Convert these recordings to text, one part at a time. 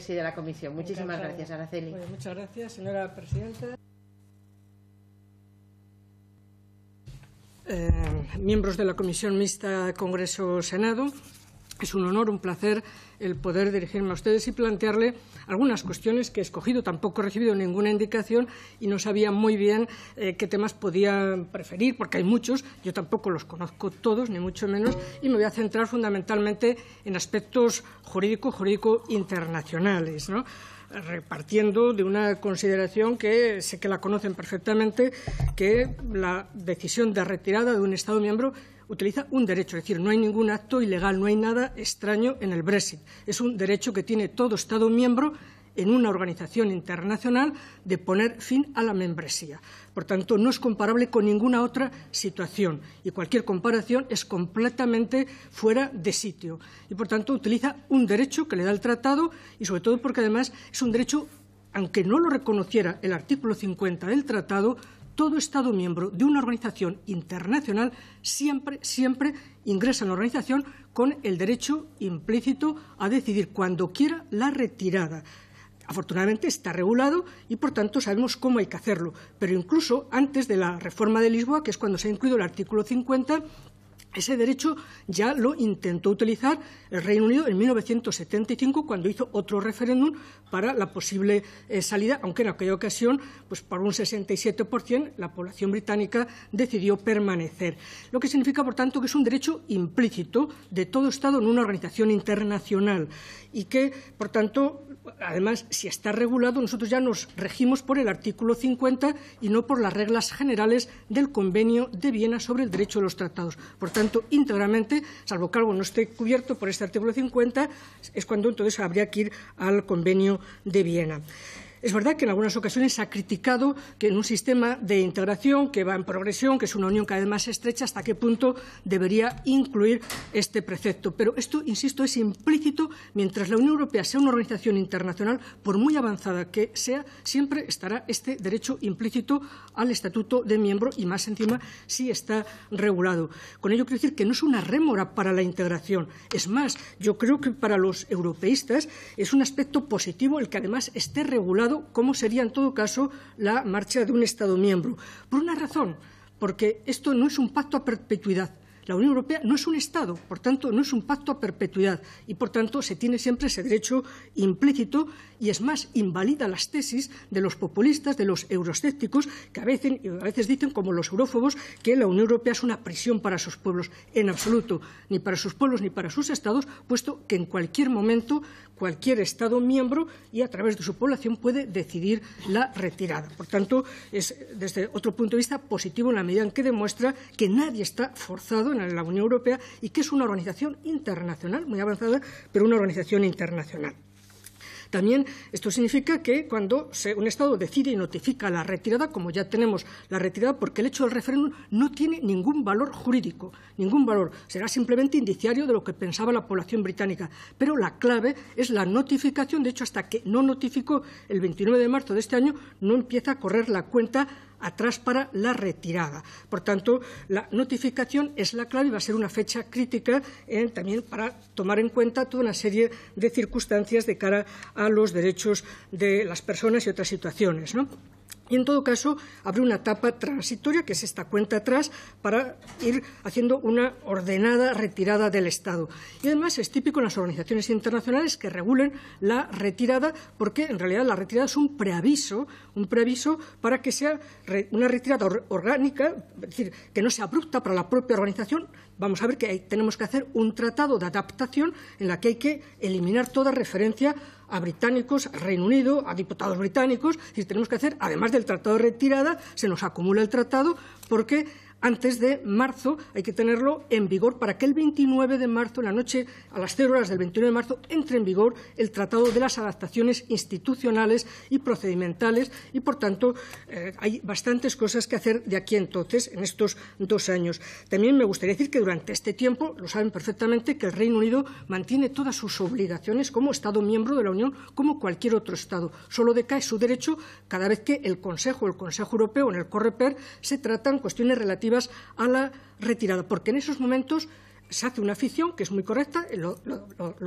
Sí, de la comisión. Muchísimas gracias, Araceli. Pues muchas gracias, señora presidenta. Eh, miembros de la Comisión Mixta Congreso-Senado, es un honor, un placer el poder dirigirme a ustedes y plantearle algunas cuestiones que he escogido. Tampoco he recibido ninguna indicación y no sabía muy bien eh, qué temas podía preferir, porque hay muchos. Yo tampoco los conozco todos, ni mucho menos, y me voy a centrar fundamentalmente en aspectos jurídicos jurídico internacionales. repartiendo de una consideración que sé que la conocen perfectamente, que la decisión de retirada de un Estado miembro utiliza un derecho, es decir, no hay ningún acto ilegal, no hay nada extraño en el Brexit. Es un derecho que tiene todo Estado miembro en una organización internacional de poner fin a la membresía. Por tanto, no es comparable con ninguna otra situación y cualquier comparación es completamente fuera de sitio. Y, por tanto, utiliza un derecho que le da el tratado y, sobre todo, porque además es un derecho, aunque no lo reconociera el artículo 50 del tratado, todo Estado miembro de una organización internacional siempre, siempre ingresa en la organización con el derecho implícito a decidir cuando quiera la retirada. Afortunadamente está regulado y, por tanto, sabemos cómo hay que hacerlo. Pero incluso antes de la reforma de Lisboa, que es cuando se ha incluido el artículo 50, ese derecho ya lo intentó utilizar el Reino Unido en 1975 cuando hizo otro referéndum para la posible eh, salida, aunque en aquella ocasión, pues, por un 67% la población británica decidió permanecer. Lo que significa, por tanto, que es un derecho implícito de todo Estado en una organización internacional y que, por tanto, además, si está regulado, nosotros ya nos regimos por el artículo 50 y no por las reglas generales del Convenio de Viena sobre el derecho de los tratados tanto, íntegramente, salvo que algo no esté cubierto por este artículo 50, es cuando entonces habría que ir al convenio de Viena. Es verdad que en algunas ocasiones se ha criticado que en un sistema de integración que va en progresión, que es una unión cada vez más estrecha, hasta qué punto debería incluir este precepto. Pero esto, insisto, es implícito. Mientras la Unión Europea sea una organización internacional, por muy avanzada que sea, siempre estará este derecho implícito al estatuto de miembro y más encima si está regulado. Con ello quiero decir que no es una rémora para la integración. Es más, yo creo que para los europeístas es un aspecto positivo el que además esté regulado cómo sería, en todo caso, la marcha de un Estado miembro. Por una razón, porque esto no es un pacto a perpetuidad. La Unión Europea no es un Estado, por tanto, no es un pacto a perpetuidad y, por tanto, se tiene siempre ese derecho implícito y, es más, invalida las tesis de los populistas, de los euroscépticos, que a veces, a veces dicen, como los eurófobos, que la Unión Europea es una prisión para sus pueblos. En absoluto, ni para sus pueblos ni para sus Estados, puesto que en cualquier momento, cualquier Estado miembro y a través de su población puede decidir la retirada. Por tanto, es desde otro punto de vista positivo en la medida en que demuestra que nadie está forzado en la Unión Europea y que es una organización internacional muy avanzada, pero una organización internacional. También esto significa que cuando un Estado decide y notifica la retirada, como ya tenemos la retirada, porque el hecho del referéndum no tiene ningún valor jurídico, ningún valor. Será simplemente indiciario de lo que pensaba la población británica. Pero la clave es la notificación. De hecho, hasta que no notificó el 29 de marzo de este año, no empieza a correr la cuenta atrás para la retirada. Por tanto, la notificación es la clave y va a ser una fecha crítica también para tomar en cuenta toda una serie de circunstancias de cara a los derechos de las personas y otras situaciones. Y en todo caso, abre una etapa transitoria, que es esta cuenta atrás, para ir haciendo una ordenada retirada del Estado. Y además es típico en las organizaciones internacionales que regulen la retirada, porque en realidad la retirada es un preaviso, un preaviso para que sea una retirada orgánica, es decir, que no sea abrupta para la propia organización. Vamos a ver que tenemos que hacer un tratado de adaptación en la que hay que eliminar toda referencia a británicos, al Reino Unido, a diputados británicos, y tenemos que hacer, además del tratado de retirada, se nos acumula el tratado porque antes de marzo, hay que tenerlo en vigor para que el 29 de marzo, en la noche a las 0 horas del 29 de marzo, entre en vigor el Tratado de las Adaptaciones Institucionales y Procedimentales y, por tanto, eh, hay bastantes cosas que hacer de aquí entonces, en estos dos años. También me gustaría decir que durante este tiempo, lo saben perfectamente, que el Reino Unido mantiene todas sus obligaciones como Estado miembro de la Unión, como cualquier otro Estado. Solo decae su derecho cada vez que el Consejo, el Consejo Europeo, en el Correper, se tratan cuestiones relativas a la retirada, porque en esos momentos se hace una afición que es muy correcta, lo,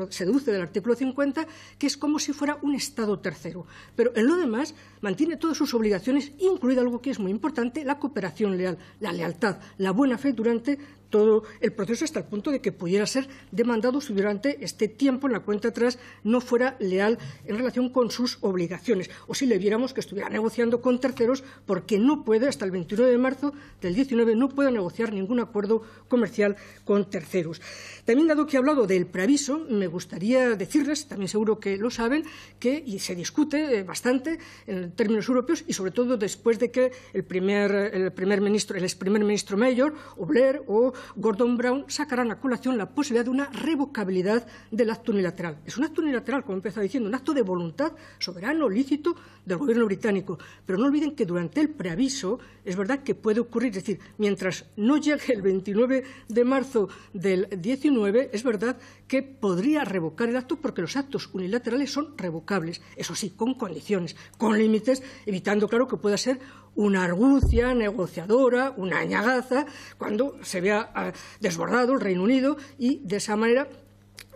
se deduce del artículo 50, que es como si fuera un Estado tercero. Pero en lo demás mantiene todas sus obligaciones, incluida algo que es muy importante, la cooperación leal, la lealtad, la buena fe durante todo el proceso hasta el punto de que pudiera ser demandado si durante este tiempo en la cuenta atrás no fuera leal en relación con sus obligaciones o si le viéramos que estuviera negociando con terceros porque no puede, hasta el 21 de marzo del 19, no puede negociar ningún acuerdo comercial con terceros. También, dado que he hablado del preaviso, me gustaría decirles, también seguro que lo saben, que y se discute eh, bastante en términos europeos y sobre todo después de que el el primer ministro, el ex primer ministro Mayor, o Blair o Gordon Brown sacará a colación la posibilidad de una revocabilidad del acto unilateral. Es un acto unilateral, como empezado diciendo, un acto de voluntad soberano, lícito del gobierno británico. Pero no olviden que durante el preaviso es verdad que puede ocurrir, es decir, mientras no llegue el 29 de marzo del 19, es verdad que podría revocar el acto porque los actos unilaterales son revocables, eso sí, con condiciones, con límites, evitando, claro, que pueda ser una argucia negociadora, una añagaza, cuando se vea ah, desbordado el Reino Unido y de esa manera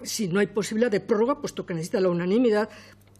si no hay posibilidad de prórroga, puesto que necesita la unanimidad,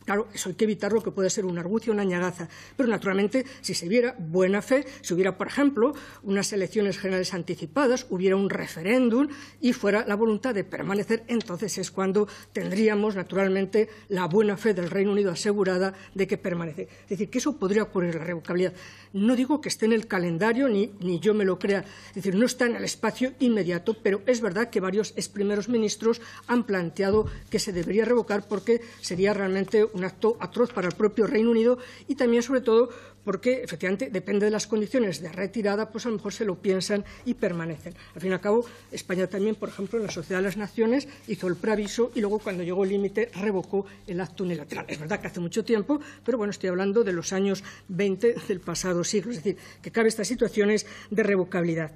Claro, eso hay que evitar lo que puede ser un argucio, una añagaza, Pero, naturalmente, si se viera buena fe, si hubiera, por ejemplo, unas elecciones generales anticipadas, hubiera un referéndum y fuera la voluntad de permanecer, entonces es cuando tendríamos, naturalmente, la buena fe del Reino Unido asegurada de que permanece. Es decir, que eso podría ocurrir la revocabilidad. No digo que esté en el calendario, ni, ni yo me lo crea. Es decir, no está en el espacio inmediato, pero es verdad que varios ex primeros ministros han planteado que se debería revocar porque sería realmente un acto atroz para el propio Reino Unido y también, sobre todo, porque efectivamente depende de las condiciones de retirada, pues a lo mejor se lo piensan y permanecen. Al fin y al cabo, España también, por ejemplo, en la Sociedad de las Naciones hizo el preaviso y luego cuando llegó el límite revocó el acto unilateral. Es verdad que hace mucho tiempo, pero bueno, estoy hablando de los años 20 del pasado siglo, es decir, que cabe estas situaciones de revocabilidad.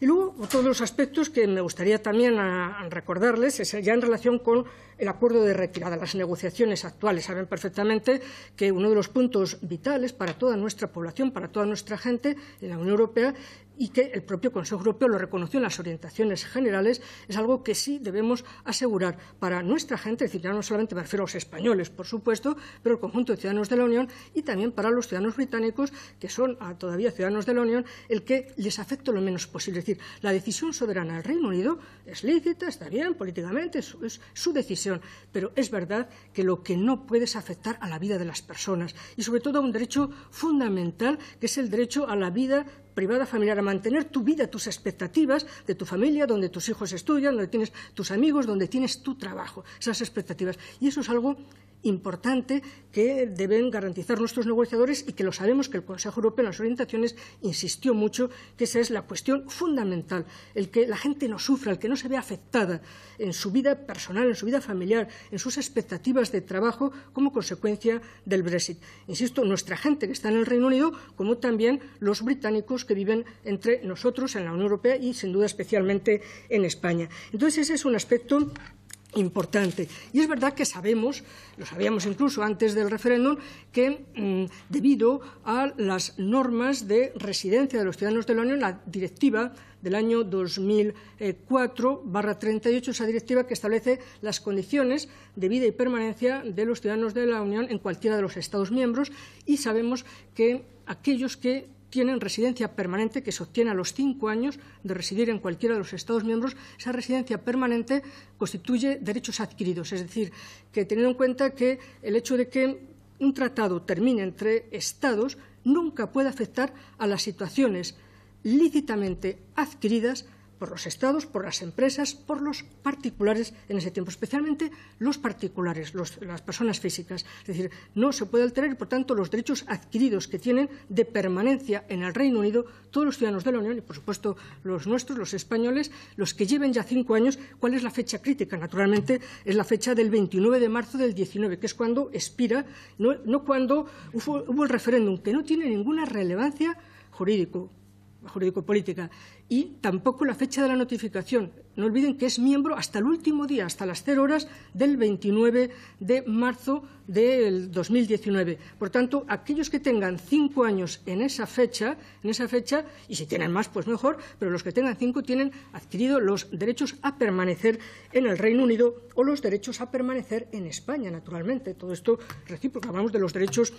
Y luego, otro de los aspectos que me gustaría también ah, recordarles es ya en relación con el acuerdo de retirada. Las negociaciones actuales saben perfectamente que uno de los puntos vitales para toda nuestra población, para toda nuestra gente en la Unión Europea y que el propio Consejo Europeo lo reconoció en las orientaciones generales, es algo que sí debemos asegurar para nuestra gente, es decir, no solamente me refiero a los españoles, por supuesto, pero el conjunto de ciudadanos de la Unión y también para los ciudadanos británicos, que son ah, todavía ciudadanos de la Unión, el que les afecte lo menos posible. Es decir, la decisión soberana del Reino Unido es lícita, está bien políticamente, es su decisión pero es verdad que lo que no puede es afectar a la vida de las personas y sobre todo a un derecho fundamental que es el derecho a la vida privada familiar, a mantener tu vida, tus expectativas de tu familia, donde tus hijos estudian, donde tienes tus amigos, donde tienes tu trabajo, esas expectativas. Y eso es algo importante que deben garantizar nuestros negociadores y que lo sabemos que el Consejo Europeo en las orientaciones insistió mucho que esa es la cuestión fundamental, el que la gente no sufra, el que no se vea afectada en su vida personal, en su vida familiar, en sus expectativas de trabajo como consecuencia del Brexit. Insisto, nuestra gente que está en el Reino Unido, como también los británicos que viven entre nosotros en la Unión Europea y, sin duda, especialmente en España. Entonces, ese es un aspecto importante. Y es verdad que sabemos, lo sabíamos incluso antes del referéndum, que mm, debido a las normas de residencia de los ciudadanos de la Unión, la directiva del año 2004-38, esa directiva que establece las condiciones de vida y permanencia de los ciudadanos de la Unión en cualquiera de los Estados miembros, y sabemos que aquellos que tienen residencia permanente que se obtiene a los cinco años de residir en cualquiera de los Estados miembros, esa residencia permanente constituye derechos adquiridos. Es decir, que teniendo en cuenta que el hecho de que un tratado termine entre Estados nunca puede afectar a las situaciones lícitamente adquiridas por los estados, por las empresas, por los particulares en ese tiempo, especialmente los particulares, las personas físicas. Es decir, no se puede alterar por tanto, los derechos adquiridos que tienen de permanencia en el Reino Unido todos los ciudadanos de la Unión y, por supuesto, los nuestros, los españoles, los que lleven ya cinco años. ¿Cuál es la fecha crítica? Naturalmente, es la fecha del 29 de marzo del 19, que es cuando expira, no, cuando hubo, hubo el referéndum, que no tiene ninguna relevancia jurídico jurídico-política, y tampoco la fecha de la notificación. No olviden que es miembro hasta el último día, hasta las cero horas del 29 de marzo del 2019. Por tanto, aquellos que tengan cinco años en esa fecha, en esa fecha, y si tienen más, pues mejor, pero los que tengan cinco tienen adquirido los derechos a permanecer en el Reino Unido o los derechos a permanecer en España, naturalmente. Todo esto recíproco. Hablamos de los derechos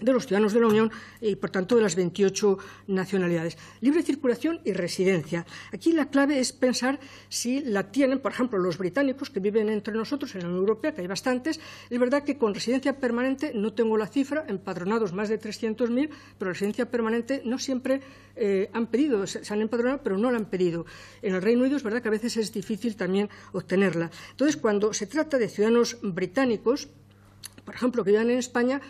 de los ciudadanos de la Unión y, por tanto, de las 28 nacionalidades. Libre circulación y residencia. Aquí la clave es pensar si la tienen, por ejemplo, los británicos que viven entre nosotros en la Unión Europea, que hay bastantes. Es verdad que con residencia permanente no tengo la cifra, empadronados más de 300.000, pero residencia permanente no siempre eh, han pedido, se, han empadronado, pero no la han pedido. En el Reino Unido es verdad que a veces es difícil también obtenerla. Entonces, cuando se trata de ciudadanos británicos, por ejemplo, que viven en España,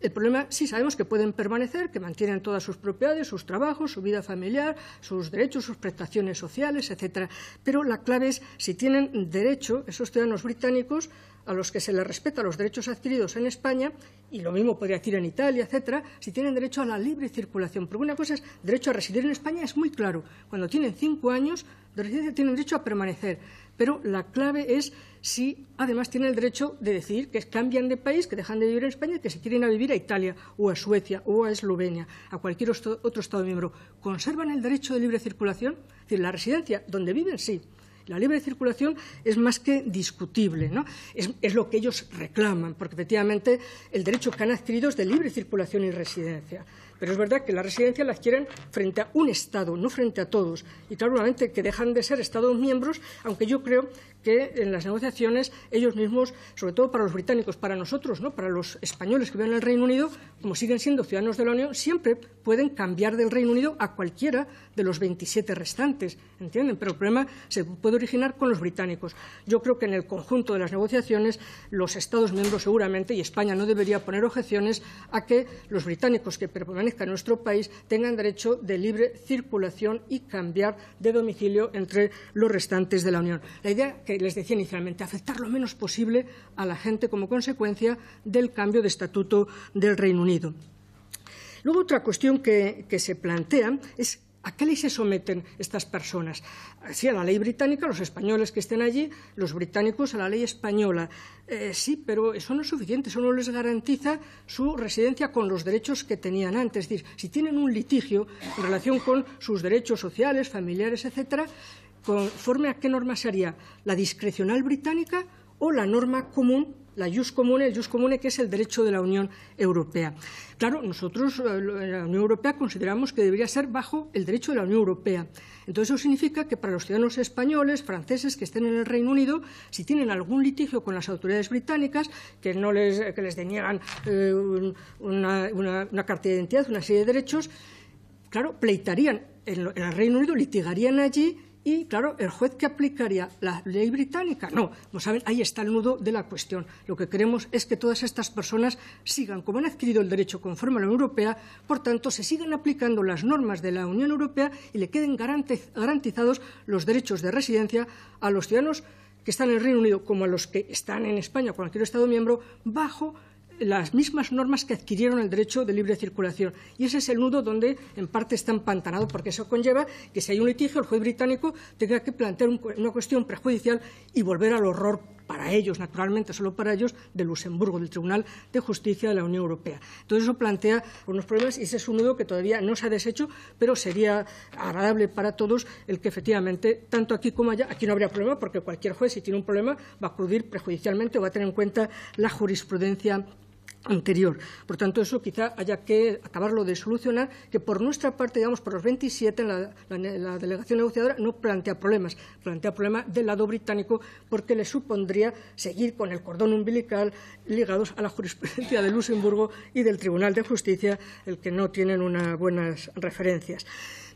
el problema, sí, sabemos que pueden permanecer, que mantienen todas sus propiedades, sus trabajos, su vida familiar, sus derechos, sus prestaciones sociales, etcétera. Pero la clave es si tienen derecho, esos ciudadanos británicos, a los que se les respeta los derechos adquiridos en España, y lo mismo podría decir en Italia, etcétera, si tienen derecho a la libre circulación. Porque una cosa es derecho a residir en España, es muy claro. Cuando tienen cinco años de residencia tienen derecho a permanecer pero la clave es si además tienen el derecho de decir que cambian de país, que dejan de vivir en España que se quieren a vivir a Italia o a Suecia o a Eslovenia, a cualquier otro Estado miembro. ¿Conservan el derecho de libre circulación? Es decir, la residencia donde viven, sí. La libre circulación es más que discutible, ¿no? Es, es, lo que ellos reclaman, porque efectivamente el derecho que han adquirido es de libre circulación y residencia. Pero es verdad que la residencia la adquieren frente a un Estado, no frente a todos. Y claramente que dejan de ser Estados miembros, aunque yo creo que en las negociaciones ellos mismos, sobre todo para los británicos, para nosotros, ¿no? para los españoles que viven en el Reino Unido, como siguen siendo ciudadanos de la Unión, siempre pueden cambiar del Reino Unido a cualquiera de los 27 restantes, ¿entienden? Pero el problema se puede originar con los británicos. Yo creo que en el conjunto de las negociaciones los Estados miembros seguramente, y España no debería poner objeciones a que los británicos que permanezcan en nuestro país tengan derecho de libre circulación y cambiar de domicilio entre los restantes de la Unión. La idea que les decía inicialmente, afectar lo menos posible a la gente como consecuencia del cambio de estatuto del Reino Unido. Luego otra cuestión que, se plantea es ¿A qué ley se someten estas personas? Sí, a la ley británica, los españoles que estén allí, los británicos a la ley española. Eh, sí, pero eso no es suficiente, eso no les garantiza su residencia con los derechos que tenían antes. Es decir, si tienen un litigio en relación con sus derechos sociales, familiares, etcétera, conforme a qué norma sería la discrecional británica o la norma común la jus comune, el que es el derecho de la Unión Europea. Claro, nosotros en eh, eh, la Unión Europea consideramos que debería ser bajo el derecho de la Unión Europea. Entonces eso significa que para los ciudadanos españoles, franceses que estén en el Reino Unido, si tienen algún litigio con las autoridades británicas, que, no les, eh, deniegan una, una, una carta de identidad, una serie de derechos, claro, pleitarían en, el Reino Unido, litigarían allí y, claro, el juez que aplicaría la ley británica. No, no saben, ahí está el nudo de la cuestión. Lo que queremos es que todas estas personas sigan, como han adquirido el derecho conforme a la Unión Europea, por tanto, se sigan aplicando las normas de la Unión Europea y le queden garantizados los derechos de residencia a los ciudadanos que están en el Reino Unido como a los que están en España o cualquier Estado miembro bajo las mismas normas que adquirieron el derecho de libre circulación. Y ese es el nudo donde, en parte, está empantanado, porque eso conlleva que si hay un litigio, el juez británico tenga que plantear una cuestión prejudicial y volver al horror para ellos, naturalmente, solo para ellos, de Luxemburgo, del Tribunal de Justicia de la Unión Europea. Entonces, eso plantea unos problemas y ese es un nudo que todavía no se ha deshecho, pero sería agradable para todos el que efectivamente, tanto aquí como allá, aquí no habría problema, porque cualquier juez, si tiene un problema, va a acudir prejudicialmente o va a tener en cuenta la jurisprudencia anterior. Por tanto, eso quizá haya que acabarlo de solucionar, que por nuestra parte, digamos, por los 27, la, la delegación negociadora no plantea problemas, plantea problemas del lado británico porque le supondría seguir con el cordón umbilical ligados a la jurisprudencia de Luxemburgo y del Tribunal de Justicia, el que no tienen unas buenas referencias.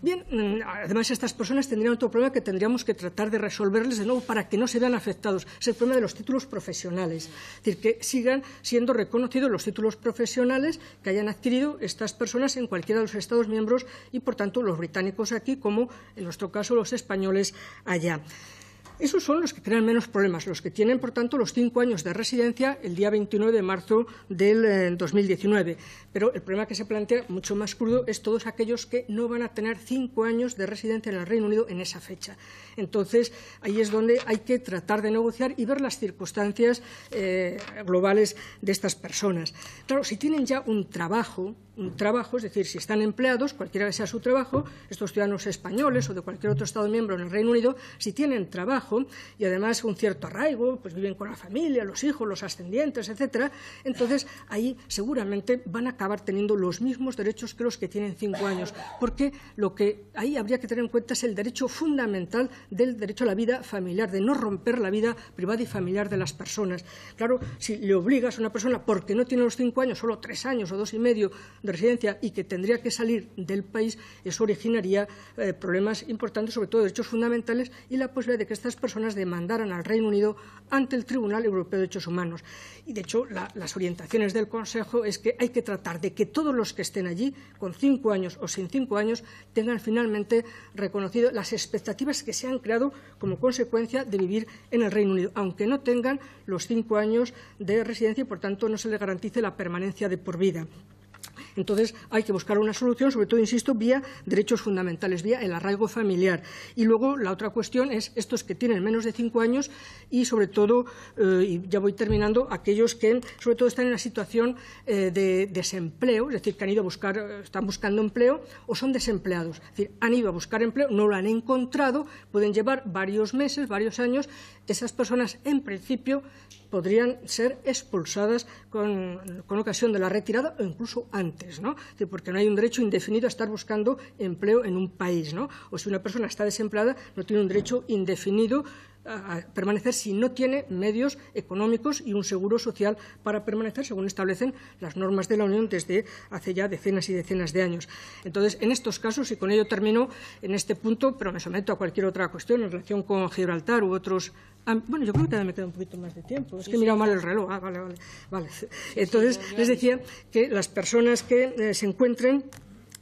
Bien, mm, además estas personas tendrían otro problema que tendríamos que tratar de resolverles de nuevo para que no se vean afectados. Es el problema de los títulos profesionales. Es decir, que sigan siendo reconocidos los títulos profesionales que hayan adquirido estas personas en cualquiera de los Estados miembros y, por tanto, los británicos aquí como, en nuestro caso, los españoles allá. Esos son los que crean menos problemas, los que tienen, por tanto, los cinco años de residencia el día 29 de marzo del 2019. Eh, Pero el problema que se plantea, mucho más crudo, es todos aquellos que no van a tener cinco años de residencia en el Reino Unido en esa fecha. Entonces, ahí es donde hay que tratar de negociar y ver las circunstancias eh, globales de estas personas. Claro, si tienen ya un trabajo, trabajo, es decir, si están empleados, cualquiera que sea su trabajo, estos ciudadanos españoles o de cualquier otro Estado miembro en el Reino Unido, si tienen trabajo y además un cierto arraigo, pues viven con la familia, los hijos, los ascendientes, etcétera, entonces ahí seguramente van a acabar teniendo los mismos derechos que los que tienen cinco años, porque lo que ahí habría que tener en cuenta es el derecho fundamental del derecho a la vida familiar, de no romper la vida privada y familiar de las personas. Claro, si le obligas a una persona porque no tiene los cinco años, solo tres años o dos y medio residencia y que tendría que salir del país, eso originaría eh, problemas importantes, sobre todo derechos fundamentales, y la posibilidad de que estas personas demandaran al Reino Unido ante el Tribunal Europeo de Derechos Humanos. Y, de hecho, las orientaciones del Consejo es que hay que tratar de que todos los que estén allí, con cinco años o sin cinco años, tengan finalmente reconocido las expectativas que se han creado como consecuencia de vivir en el Reino Unido, aunque no tengan los cinco años de residencia y, por tanto, no se les garantice la permanencia de por vida. Entonces, hay que buscar una solución, sobre todo, insisto, vía derechos fundamentales, vía el arraigo familiar. Y luego, la otra cuestión es estos que tienen menos de cinco años y, sobre todo, eh, y ya voy terminando, aquellos que, sobre todo, están en una situación eh, de desempleo, es decir, que han ido a buscar, eh, están buscando empleo o son desempleados. Es decir, han ido a buscar empleo, no lo han encontrado, pueden llevar varios meses, varios años. Esas personas, en principio, podrían ser expulsadas con, ocasión de la retirada o incluso antes, ¿no? porque no hay un derecho indefinido a estar buscando empleo en un país, ¿no? O si una persona está desempleada, no tiene un derecho indefinido a, permanecer si no tiene medios económicos y un seguro social para permanecer, según establecen las normas de la Unión desde hace ya decenas y decenas de años. Entonces, en estos casos, y con ello termino en este punto, pero me someto a cualquier otra cuestión en relación con Gibraltar u otros bueno, yo creo que me queda un poquito más de tiempo. Es que he mirado mal el reloj. Ah, vale, vale, Entonces, les decía que las personas que eh, se encuentren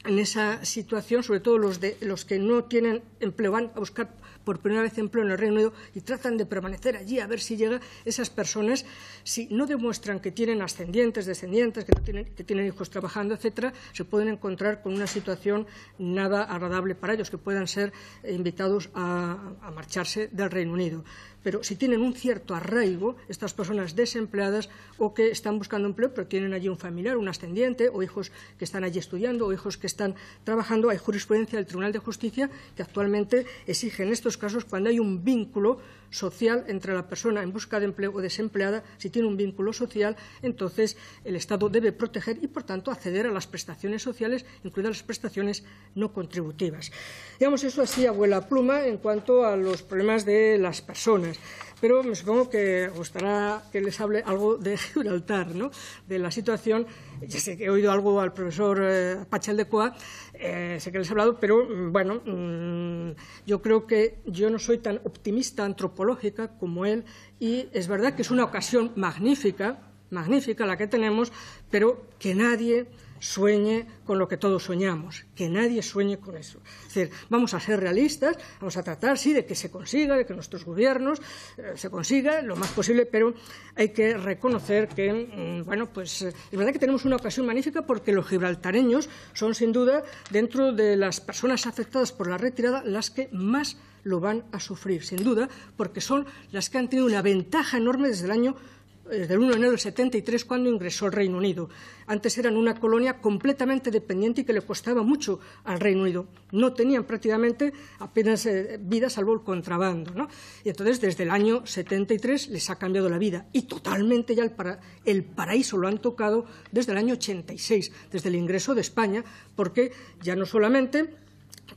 en esa situación, sobre todo de, los que no tienen empleo, van a buscar por primera vez empleo en el Reino Unido y tratan de permanecer allí a ver si llega esas personas, si no demuestran que tienen ascendientes, descendientes, que, tienen, hijos trabajando, etcétera, se pueden encontrar con una situación nada agradable para ellos, que puedan ser invitados a marcharse del Reino Unido pero si tienen un cierto arraigo, estas personas desempleadas o que están buscando empleo, pero tienen allí un familiar, un ascendiente, o hijos que están allí estudiando, o hijos que están trabajando, hay jurisprudencia del Tribunal de Justicia que actualmente exige en estos casos cuando hay un vínculo social entre la persona en busca de empleo o desempleada, si tiene un vínculo social, entonces el Estado debe proteger y, por tanto, acceder a las prestaciones sociales, incluidas las prestaciones no contributivas. Digamos eso así, abuela pluma, en cuanto a los problemas de las personas. Pero me supongo que gustará que les hable algo de Gibraltar, ¿no? de la situación. Ya sé que he oído algo al profesor eh, Pachel de Coa, eh, sé que les he hablado, pero mm, bueno, mm, yo creo que yo no soy tan optimista antropológica como él y es verdad que es una ocasión magnífica, magnífica la que tenemos, pero que nadie sueñe con lo que todos soñamos, que nadie sueñe con eso. Es decir, vamos a ser realistas, vamos a tratar, sí, de que se consiga, de que nuestros gobiernos eh, se consiga lo más posible, pero hay que reconocer que, mm, bueno, pues eh, es verdad que tenemos una ocasión magnífica porque los gibraltareños son, sin duda, dentro de las personas afectadas por la retirada, las que más lo van a sufrir, sin duda, porque son las que han tenido una ventaja enorme desde el año desde el 1 de enero del 73 cuando ingresó al Reino Unido. Antes eran una colonia completamente dependiente y que le costaba mucho al Reino Unido. No tenían prácticamente apenas eh, vida salvo el contrabando. ¿no? Y entonces desde el año 73 les ha cambiado la vida y totalmente ya el, para, el paraíso lo han tocado desde el año 86, desde el ingreso de España, porque ya no solamente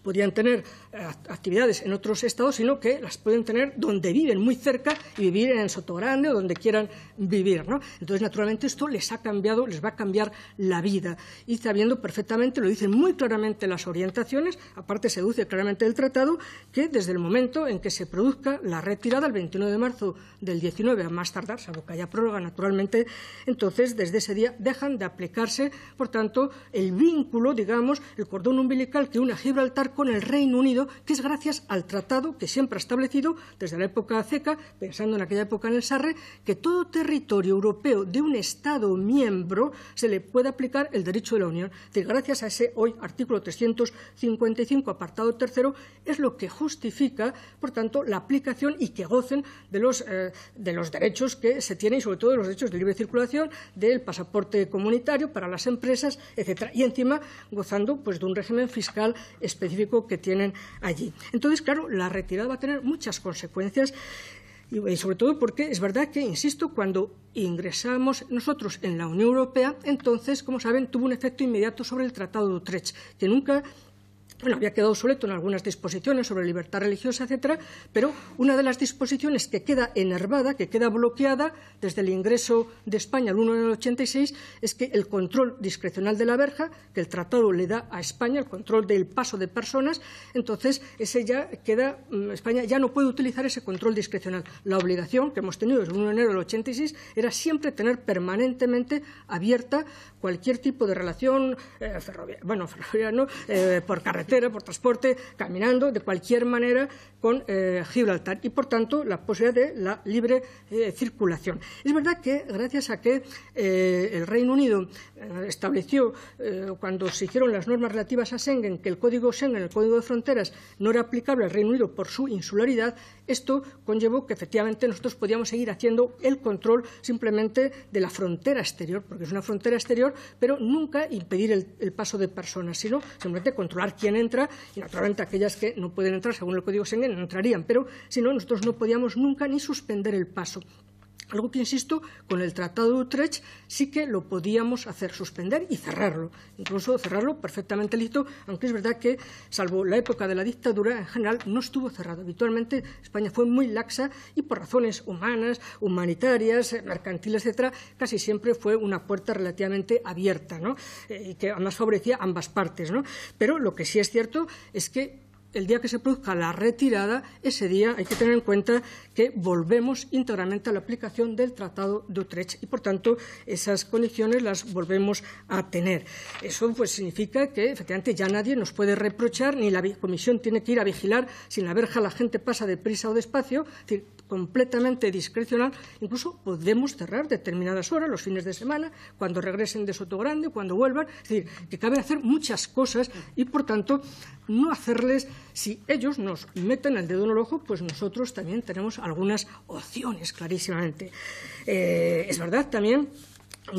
podían tener eh, actividades en otros estados, sino que las pueden tener donde viven, muy cerca, y vivir en Sotogrande o donde quieran vivir. ¿no? Entonces, naturalmente, esto les ha cambiado, les va a cambiar la vida. Y sabiendo perfectamente, lo dicen muy claramente las orientaciones, aparte se deduce claramente el tratado, que desde el momento en que se produzca la retirada, el 21 de marzo del 19 a más tardar, salvo que haya prórroga, naturalmente, entonces desde ese día dejan de aplicarse, por tanto, el vínculo, digamos, el cordón umbilical que une a Gibraltar con el Reino Unido, que es gracias al tratado que siempre ha establecido desde la época ceca, pensando en aquella época en el Sarre, que todo territorio europeo de un Estado miembro se le puede aplicar el derecho de la Unión. Es decir, gracias a ese hoy artículo 355, apartado tercero, es lo que justifica, por tanto, la aplicación y que gocen eh, de los, derechos que se tienen y sobre todo de los derechos de libre circulación, del pasaporte comunitario para las empresas, etcétera. Y encima gozando pues, de un régimen fiscal específico que tienen allí. Entonces, claro, la retirada va a tener muchas consecuencias y sobre todo porque es verdad que, insisto, cuando ingresamos nosotros en la Unión Europea, entonces, como saben, tuvo un efecto inmediato sobre el Tratado de Utrecht, que nunca bueno, había quedado obsoleto en algunas disposiciones sobre libertad religiosa, etcétera, pero una de las disposiciones que queda enervada, que queda bloqueada desde el ingreso de España al 1 de enero del 86, es que el control discrecional de la verja, que el tratado le da a España, el control del paso de personas, entonces mm, España ya no puede utilizar ese control discrecional. La obligación que hemos tenido desde el 1 de enero del 86 era siempre tener permanentemente abierta cualquier tipo de relación eh, ferroviaria, bueno, ferroviaria no, eh, por carretera por transporte, caminando, de cualquier manera, con eh, Gibraltar y, por tanto, la posibilidad de la libre eh, circulación. Es verdad que, gracias a que eh, el Reino Unido estableció, cuando se hicieron las normas relativas a Schengen, que el código Schengen, el código de fronteras, no era aplicable al Reino Unido por su insularidad, esto conllevó que, efectivamente, nosotros podíamos seguir haciendo el control simplemente de la frontera exterior, porque es una frontera exterior, pero nunca impedir el, paso de personas, sino simplemente controlar quiénes entra y naturalmente aquellas que no pueden entrar según el código Schengen no entrarían, pero si no nosotros no podíamos nunca ni suspender el paso. Algo que, insisto, con el Tratado de Utrecht sí que lo podíamos hacer, suspender y cerrarlo. Incluso cerrarlo perfectamente listo, aunque es verdad que, salvo la época de la dictadura, en general no estuvo cerrado. Habitualmente España fue muy laxa y por razones humanas, humanitarias, mercantiles, etcétera, casi siempre fue una puerta relativamente abierta ¿no? Eh, y que además favorecía ambas partes. ¿no? Pero lo que sí es cierto es que el día que se produzca la retirada, ese día hay que tener en cuenta que volvemos íntegramente a la aplicación del Tratado de Utrecht y, por tanto, esas condiciones las volvemos a tener. Eso pues, significa que, efectivamente, ya nadie nos puede reprochar, ni la Comisión tiene que ir a vigilar si en la verja la gente pasa deprisa o despacio completamente discrecional. Incluso podemos cerrar determinadas horas, los fines de semana, cuando regresen de Soto Grande, cuando vuelvan. Es decir, que cabe hacer muchas cosas y, por tanto, no hacerles, si ellos nos meten el dedo en el ojo, pues nosotros también tenemos algunas opciones, clarísimamente. Eh, es verdad también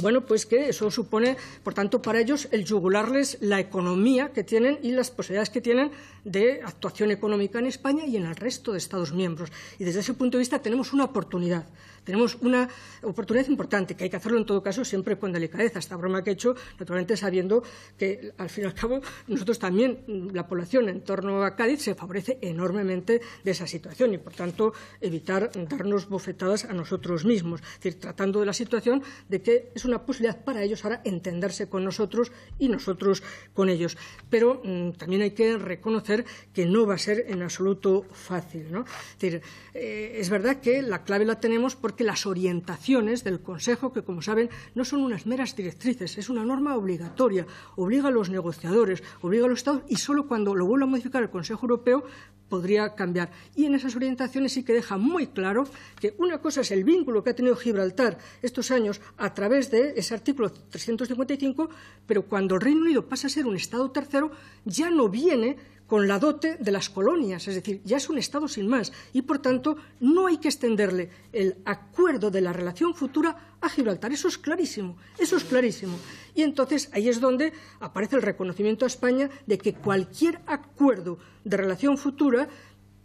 bueno, pues que eso supone, por tanto, para ellos el yugularles la economía que tienen y las posibilidades que tienen de actuación económica en España y en el resto de Estados miembros. Y desde ese punto de vista tenemos una oportunidad. Tenemos una oportunidad importante, que hay que hacerlo en todo caso siempre con delicadeza. Esta broma que he hecho, naturalmente sabiendo que, al fin y al cabo, nosotros también, mm, la población en torno a Cádiz, se favorece enormemente de esa situación y, por tanto, evitar darnos bofetadas a nosotros mismos. Es decir, tratando de la situación de que es una posibilidad para ellos ahora entenderse con nosotros y nosotros con ellos. Pero mm, también hay que reconocer que no va a ser en absoluto fácil. ¿no? Es, eh, es verdad que la clave la tenemos porque las orientaciones del Consejo, que como saben no son unas meras directrices, es una norma obligatoria, obliga a los negociadores, obliga a los Estados y solo cuando lo vuelva a modificar el Consejo Europeo podría cambiar. Y en esas orientaciones sí que deja muy claro que una cosa es el vínculo que ha tenido Gibraltar estos años a través de ese artículo 355, pero cuando el Reino Unido pasa a ser un Estado tercero ya no viene con la dote de las colonias, es decir, ya es un Estado sin más y, por tanto, no hay que extenderle el acuerdo de la relación futura a Gibraltar. Eso es clarísimo, eso es clarísimo. Y entonces ahí es donde aparece el reconocimiento a España de que cualquier acuerdo de relación futura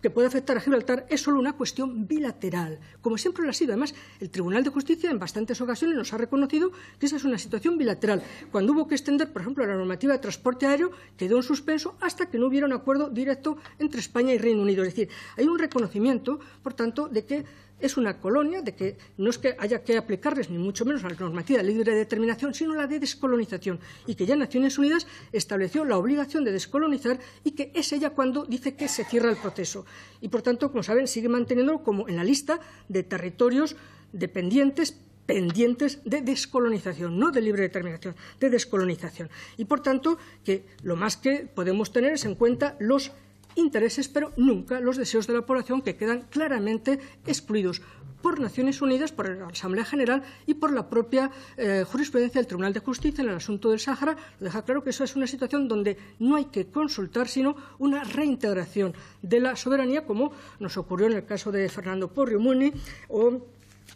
puede afectar a Gibraltar es solo una cuestión bilateral, como siempre lo ha sido. Además, el Tribunal de Justicia en bastantes ocasiones nos ha reconocido que esa es una situación bilateral. Cuando hubo que extender, por ejemplo, la normativa de transporte aéreo, quedó en suspenso hasta que no hubiera un acuerdo directo entre España y Reino Unido. Es decir, hay un reconocimiento, por tanto, de que es una colonia de que no es que haya que aplicarles ni mucho menos la normativa de libre determinación, sino la de descolonización, y que ya Naciones Unidas estableció la obligación de descolonizar y que es ella cuando dice que se cierra el proceso. Y por tanto, como saben, sigue manteniéndolo como en la lista de territorios dependientes pendientes de descolonización, no de libre determinación, de descolonización. Y por tanto, que lo más que podemos tener es en cuenta los intereses, pero nunca los deseos de la población que quedan claramente excluidos por Naciones Unidas, por la Asamblea General y por la propia eh, jurisprudencia del Tribunal de Justicia en el asunto del Sáhara. deja claro que eso es una situación donde no hay que consultar, sino una reintegración de la soberanía, como nos ocurrió en el caso de Fernando Porriomuni o,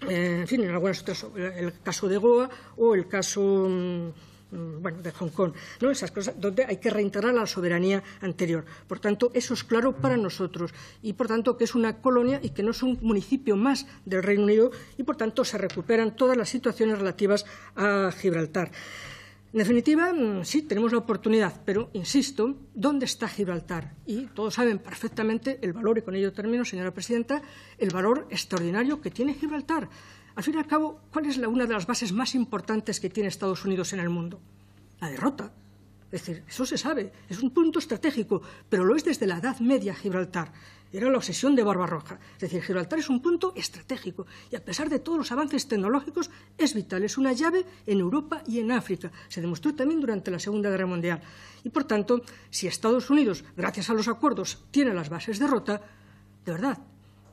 eh, en fin, en algunas otras, el caso de Goa o el caso... Mm, Mm, bueno, de Hong Kong, ¿no? esas cosas donde hay que reintegrar la soberanía anterior. Por tanto, eso es claro para mm. nosotros y, por tanto, que es una colonia y que no es un municipio más del Reino Unido y, por tanto, se recuperan todas las situaciones relativas a Gibraltar. En definitiva, mm, sí, tenemos la oportunidad, pero, insisto, ¿dónde está Gibraltar? Y todos saben perfectamente el valor, y con ello termino, señora presidenta, el valor extraordinario que tiene Gibraltar. Al fin y al cabo, ¿cuál es una de las bases más importantes que tiene Estados Unidos en el mundo? La derrota. Es decir, eso se sabe, es un punto estratégico, pero lo es desde la Edad Media Gibraltar. Era la obsesión de Barbarroja. Es decir, Gibraltar es un punto estratégico y a pesar de todos los avances tecnológicos es vital, es una llave en Europa y en África. Se demostró también durante la Segunda Guerra Mundial. Y por tanto, si Estados Unidos, gracias a los acuerdos, tiene las bases de derrota, de verdad,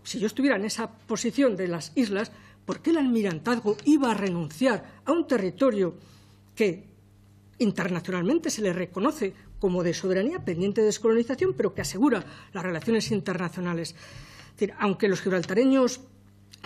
si yo estuviera en esa posición de las islas, por qué el almirantazgo iba a renunciar a un territorio que internacionalmente se le reconoce como de soberanía pendiente de descolonización, pero que asegura las relaciones internacionales. aunque los gibraltareños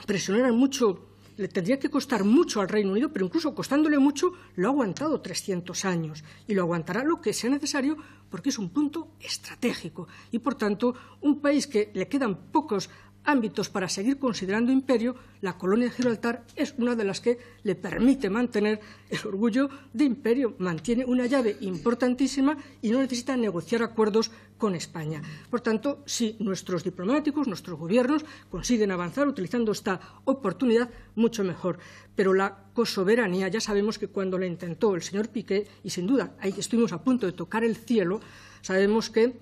presionaran mucho, le tendría que costar mucho al Reino Unido, pero incluso costándole mucho, lo ha aguantado 300 años y lo aguantará lo que sea necesario porque es un punto estratégico y, por tanto, un país que le quedan pocos ámbitos para seguir considerando imperio, la colonia de Gibraltar es una de las que le permite mantener el orgullo de imperio, mantiene una llave importantísima y no necesita negociar acuerdos con España. Por tanto, si nuestros diplomáticos, nuestros gobiernos consiguen avanzar utilizando esta oportunidad, mucho mejor. Pero la cosoberanía, ya sabemos que cuando la intentó el señor Piqué, y sin duda ahí estuvimos a punto de tocar el cielo, sabemos que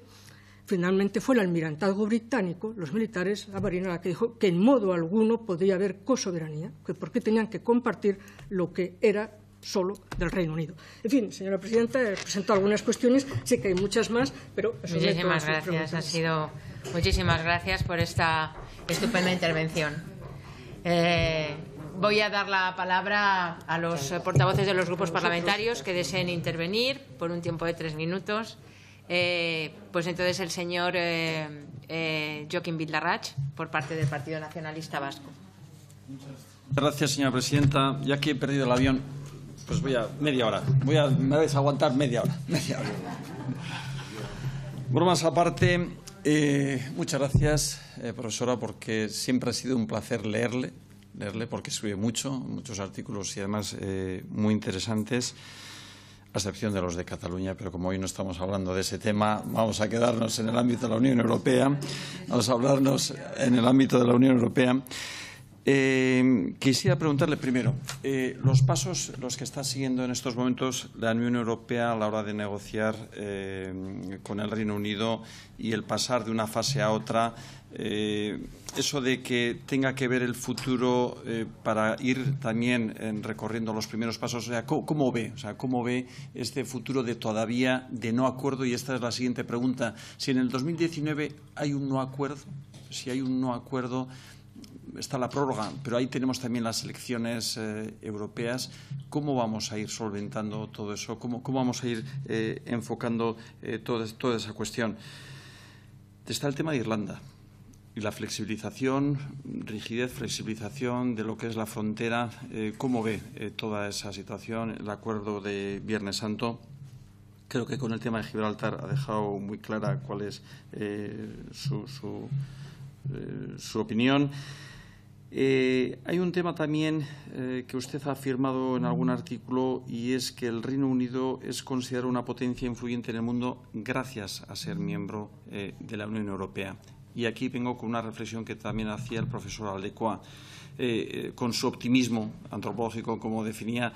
Finalmente fue el almirantazgo británico, los militares, la marina, la que dijo que en modo alguno podía haber cosoberanía, que porque tenían que compartir lo que era solo del Reino Unido. En fin, señora presidenta, he algunas cuestiones, sé que hay muchas más, pero... Muchísimas gracias, ha sido... Muchísimas gracias por esta estupenda intervención. Eh, voy a dar la palabra a los portavoces de los grupos parlamentarios que deseen intervenir por un tiempo de tres minutos. Eh, pues entonces el señor eh, eh, Joaquín Vildarrach, por parte del Partido Nacionalista Vasco. Muchas gracias, señora presidenta. Ya que he perdido el avión, pues voy a media hora. Voy a, me media hora. Media Bromas aparte, muchas gracias, profesora, porque siempre ha sido un placer leerle, leerle porque escribe mucho, muchos artículos y además muy interesantes a excepción de los de Cataluña, pero como hoy no estamos hablando de ese tema, vamos a quedarnos en el ámbito de la Unión Europea, vamos a hablarnos en el ámbito de la Unión Europea. Eh, quisiera preguntarle primero, eh, los pasos los que está siguiendo en estos momentos la Unión Europea a la hora de negociar eh, con el Reino Unido y el pasar de una fase a otra, eso de que tenga que ver el futuro para ir también recorriendo los primeros pasos, o sea, ¿cómo, ve? ¿cómo ve este futuro de todavía de no acuerdo? Y esta es la siguiente pregunta. Si en el 2019 hay un no acuerdo, si hay un no acuerdo está la prórroga, pero ahí tenemos también las elecciones eh, europeas. ¿Cómo vamos a ir solventando todo eso? ¿Cómo, vamos a ir eh, enfocando eh, toda, esa cuestión? Está el tema de Irlanda y la flexibilización, rigidez, flexibilización de lo que es la frontera. ¿Cómo ve toda esa situación el acuerdo de Viernes Santo? Creo que con el tema de Gibraltar ha dejado muy clara cuál es su opinión. Eh, hay un tema también eh, que usted ha afirmado en algún artículo y es que el Reino Unido es considerado una potencia influyente en el mundo gracias a ser miembro eh, de la Unión Europea. Y aquí vengo con una reflexión que también hacía el profesor Aldecoa. con su optimismo antropológico, como definía,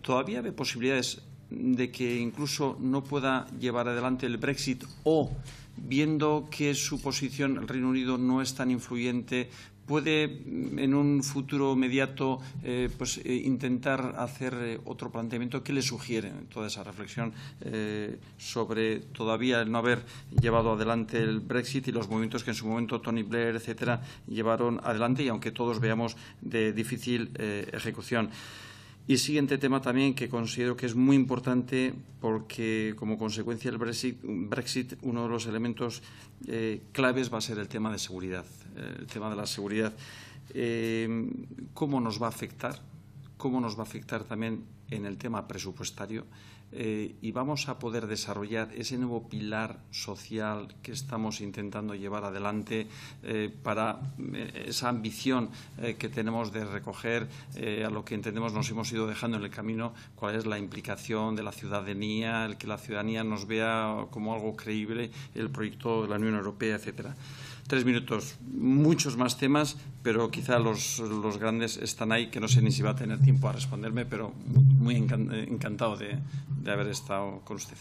¿todavía ve posibilidades de que incluso no pueda llevar adelante el Brexit o viendo que su posición en el Reino Unido no es tan influyente puede mm, en un futuro inmediato eh, pues, eh, intentar hacer eh, otro planteamiento. ¿Qué le sugiere toda esa reflexión sobre todavía el no haber llevado adelante el Brexit y los movimientos que en su momento Tony Blair, etcétera, llevaron adelante y aunque todos veamos de difícil ejecución? Y siguiente tema también que considero que es muy importante porque como consecuencia del Brexit, uno de los elementos eh, claves va a ser el tema de seguridad, eh, el tema de la seguridad. Eh, ¿Cómo nos va a afectar? ¿Cómo nos va a afectar también en el tema presupuestario? Eh, y vamos a poder desarrollar ese nuevo pilar social que estamos intentando llevar adelante eh, para eh, esa ambición que tenemos de recoger a lo que entendemos nos hemos ido dejando en el camino, cuál es la implicación de la ciudadanía, el que la ciudadanía nos vea como algo creíble el proyecto de la Unión Europea, etcétera. Tres minutos, muchos más temas, pero quizá los, los grandes están ahí, que no sé ni si va a tener tiempo a responderme, pero muy encantado de, haber estado con usted.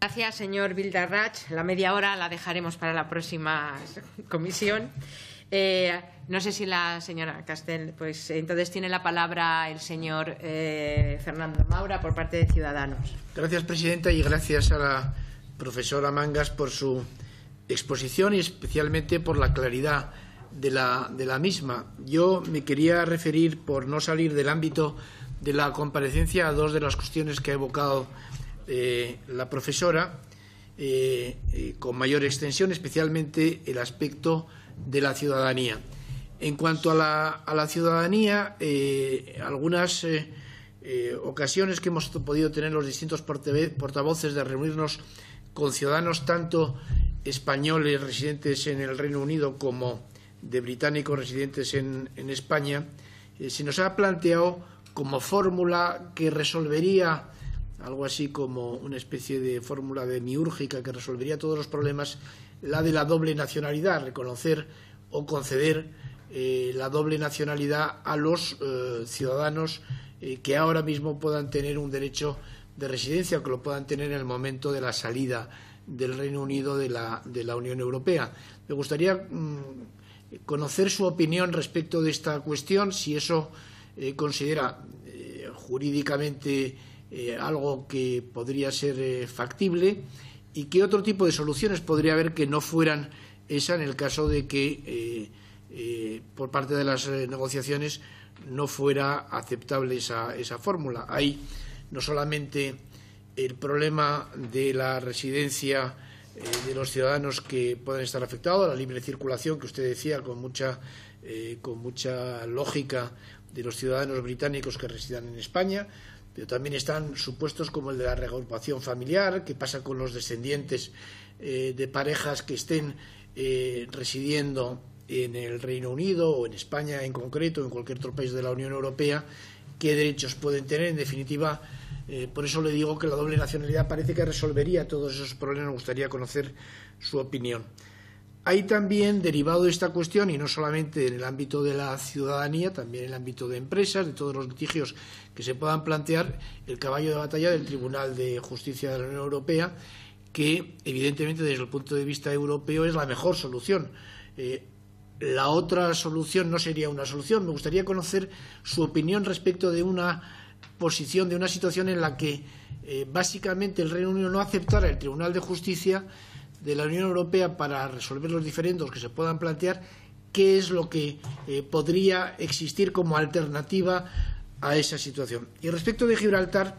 Gracias, señor Vildarrach. La media hora la dejaremos para la próxima comisión. Eh, no sé si la señora Castel, pues entonces tiene la palabra el señor eh, Fernando Maura por parte de Ciudadanos. Gracias, presidenta, y gracias a la profesora Mangas por su exposición y especialmente por la claridad de la, misma. Yo me quería referir, por no salir del ámbito de la comparecencia, a dos de las cuestiones que ha evocado eh, la profesora eh, eh, con mayor extensión, especialmente el aspecto de la ciudadanía. En cuanto a la, a la ciudadanía, algunas ocasiones que hemos podido tener los distintos portavoces de reunirnos con ciudadanos tanto españoles residentes en el Reino Unido como de británicos residentes en, España, eh, se nos ha planteado como fórmula que resolvería algo así como una especie de fórmula demiúrgica que resolvería todos los problemas, la de la doble nacionalidad, reconocer o conceder eh, la doble nacionalidad a los eh, ciudadanos que ahora mismo puedan tener un derecho de residencia o que lo puedan tener en el momento de la salida del Reino Unido de la, de la Unión Europea. Me gustaría mm, conocer su opinión respecto de esta cuestión, si eso eh, considera eh, jurídicamente eh, algo que podría ser factible y qué otro tipo de soluciones podría haber que no fueran esa en el caso de que por parte de las negociaciones no fuera aceptable esa, esa fórmula. Hay no solamente el problema de la residencia eh, de los ciudadanos que pueden estar afectados, la libre circulación que usted decía con mucha, eh, con mucha lógica de los ciudadanos británicos que residan en España, pero también están supuestos como el de la reagrupación familiar, que pasa con los descendientes eh, de parejas que estén residiendo en el Reino Unido o en España en concreto, o en cualquier otro país de la Unión Europea, qué derechos pueden tener, en definitiva, eh, por eso le digo que la doble nacionalidad parece que resolvería todos esos problemas. Me gustaría conocer su opinión. Hay también, derivado de esta cuestión, y no solamente en el ámbito de la ciudadanía, también en el ámbito de empresas, de todos los litigios que se puedan plantear, el caballo de batalla del Tribunal de Justicia de la Unión Europea, que evidentemente desde el punto de vista europeo es la mejor solución. Eh, la otra solución no sería una solución. Me gustaría conocer su opinión respecto de una posición de una situación en la que eh, básicamente el Reino Unido no aceptara el Tribunal de Justicia de la Unión Europea para resolver los diferendos que se puedan plantear, qué es lo que eh, podría existir como alternativa a esa situación. Y respecto de Gibraltar,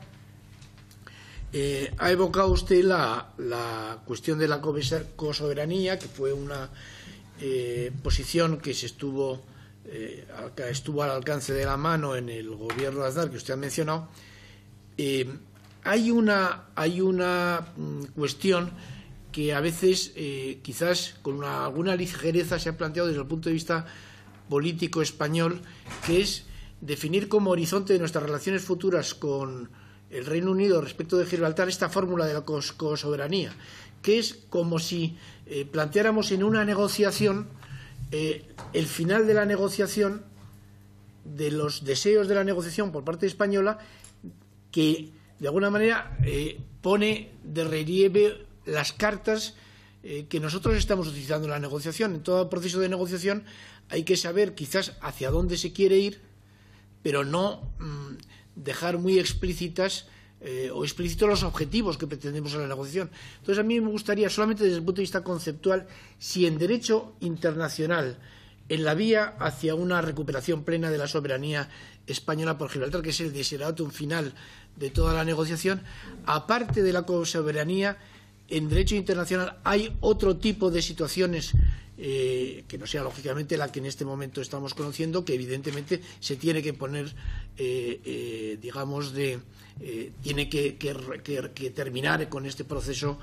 eh, ha evocado usted la, la cuestión de la co-soberanía, que fue una posición que se estuvo eh, estuvo al alcance de la mano en el gobierno de Aznar que usted ha mencionado, eh, hay, una, hay una mm, cuestión que a veces eh, quizás con alguna ligereza se ha planteado desde el punto de vista político español, que es definir como horizonte de nuestras relaciones futuras con el Reino Unido respecto de Gibraltar esta fórmula de la cosco-soberanía... que es como si planteáramos en una negociación eh, el final de la negociación, de los deseos de la negociación por parte española, que de alguna manera eh, pone de relieve las cartas eh, que nosotros estamos utilizando en la negociación. En todo proceso de negociación hay que saber quizás hacia dónde se quiere ir, pero no mm, dejar muy explícitas eh, o explícito los objetivos que pretendemos en la negociación. Entonces, a mí me gustaría, solamente desde el punto de vista conceptual, si en derecho internacional, en la vía hacia una recuperación plena de la soberanía española por Gibraltar, que es el desideratum final de toda la negociación, aparte de la soberanía, en derecho internacional hay otro tipo de situaciones eh, que no sea lógicamente la que en este momento estamos conociendo, que evidentemente se tiene que poner, eh, digamos, de eh, tiene que, terminar con este proceso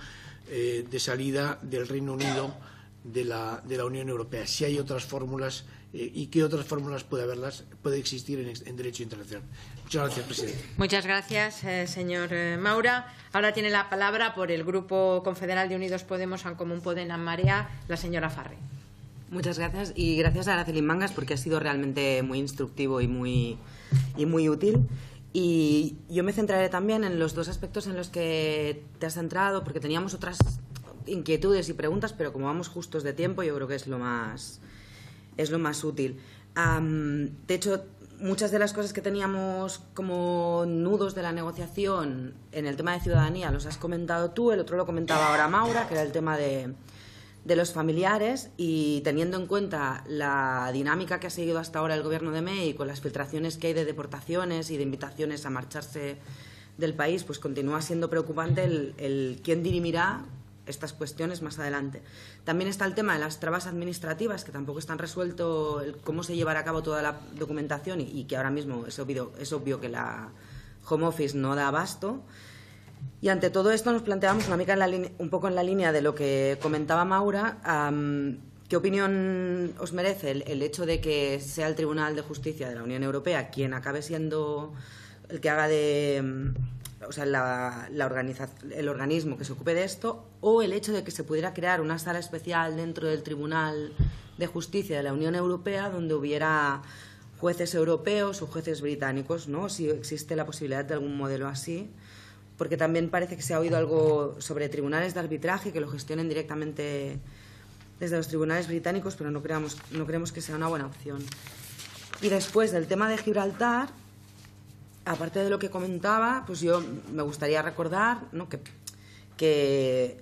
eh, de salida del Reino Unido de la, Unión Europea. Si hay otras fórmulas eh, y qué otras fórmulas puede haberlas puede existir en, derecho internacional. Muchas gracias, presidente. Muchas gracias, señor Maura. Ahora tiene la palabra por el Grupo Confederal de Unidos Podemos, Ancomún Podem, Marea, la señora Farre. Muchas gracias y gracias a Araceli Mangas porque ha sido realmente muy instructivo y muy útil. Y yo me centraré también en los dos aspectos en los que te has centrado, porque teníamos otras inquietudes y preguntas, pero como vamos justos de tiempo, yo creo que es lo más, es lo más útil. de hecho, muchas de las cosas que teníamos como nudos de la negociación en el tema de ciudadanía los has comentado tú, el otro lo comentaba ahora Maura, que era el tema de, de los familiares y teniendo en cuenta la dinámica que ha seguido hasta ahora el gobierno de May con las filtraciones que hay de deportaciones y de invitaciones a marcharse del país, pues continúa siendo preocupante el, quién dirimirá estas cuestiones más adelante. También está el tema de las trabas administrativas, que tampoco están resuelto cómo se llevará a cabo toda la documentación y, que ahora mismo es obvio, es obvio que la Home Office no da abasto. Y ante todo esto nos planteamos una mica un poco en la línea de lo que comentaba Maura. ¿Qué opinión os merece el, hecho de que sea el Tribunal de Justicia de la Unión Europea quien acabe siendo el que haga de. Mm, o sea, el organismo que se ocupe de esto, o el hecho de que se pudiera crear una sala especial dentro del Tribunal de Justicia de la Unión Europea donde hubiera jueces europeos o jueces británicos, ¿no? Si existe la posibilidad de algún modelo así porque también parece que se ha oído algo sobre tribunales de arbitraje que lo gestionen directamente desde los tribunales británicos, pero no, creamos, no creemos que sea una buena opción. Y después del tema de Gibraltar, aparte de lo que comentaba, pues yo me gustaría recordar que, que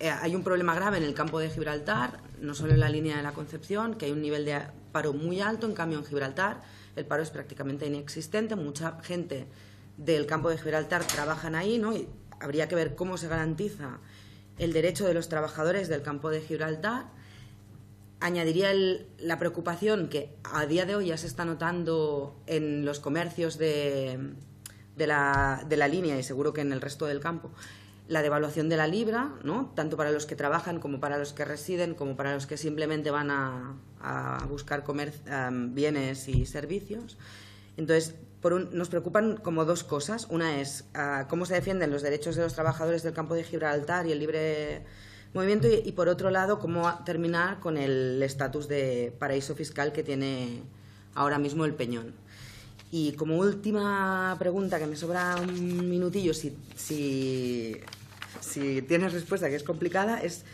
eh, hay un problema grave en el campo de Gibraltar, no solo en la línea de la Concepción, que hay un nivel de paro muy alto, en cambio en Gibraltar el paro es prácticamente inexistente, mucha gente del campo de Gibraltar trabajan ahí, ¿no? Y habría que ver cómo se garantiza el derecho de los trabajadores del campo de Gibraltar. Añadiría la preocupación que a día de hoy ya se está notando en los comercios de, la, línea y seguro que en el resto del campo, la devaluación de la libra, ¿no? tanto para los que trabajan como para los que residen, como para los que simplemente van a, buscar em, bienes y servicios. Entonces, nos preocupan como dos cosas. Una es ah, cómo se defienden los derechos de los trabajadores del campo de Gibraltar y el libre movimiento y, por otro lado cómo terminar con el estatus de paraíso fiscal que tiene ahora mismo el Peñón. Y como última pregunta, que me sobra un minutillo, si, si tienes respuesta que es complicada, es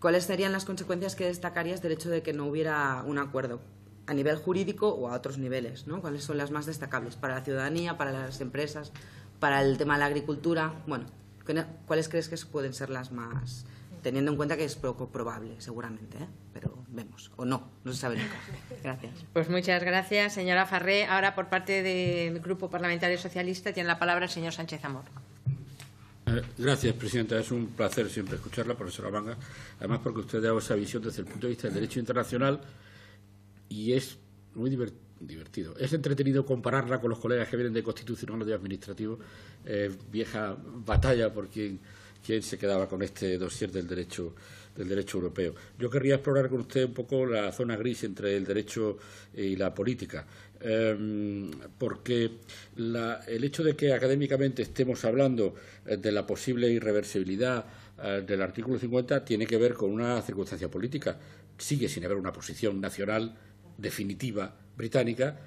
¿cuáles serían las consecuencias que destacarías del hecho de que no hubiera un acuerdo a nivel jurídico o a otros niveles, ¿no? ¿Cuáles son las más destacables para la ciudadanía, para las empresas, para el tema de la agricultura? Bueno, ¿cuáles crees que pueden ser las más, teniendo en cuenta que es poco probable, seguramente, ¿eh? pero vemos, o no, no se sabe nunca. Gracias. Pues muchas gracias, señora Farré. Ahora, por parte del Grupo Parlamentario Socialista, tiene la palabra el señor Sánchez Amor. Eh, gracias, Presidenta. Es un placer siempre escucharla, profesora Manga, además porque usted da esa visión desde el punto de vista del derecho internacional y es muy divertido. Es entretenido compararla con los colegas que vienen de constitucional o de administrativo, vieja batalla por quien, se quedaba con este dossier del derecho del derecho europeo. Yo querría explorar con usted un poco la zona gris entre el derecho y la política, em, porque el hecho de que académicamente estemos hablando eh, de la posible irreversibilidad eh, del artículo 50 tiene que ver con una circunstancia política. Sigue sin haber una posición nacional definitiva británica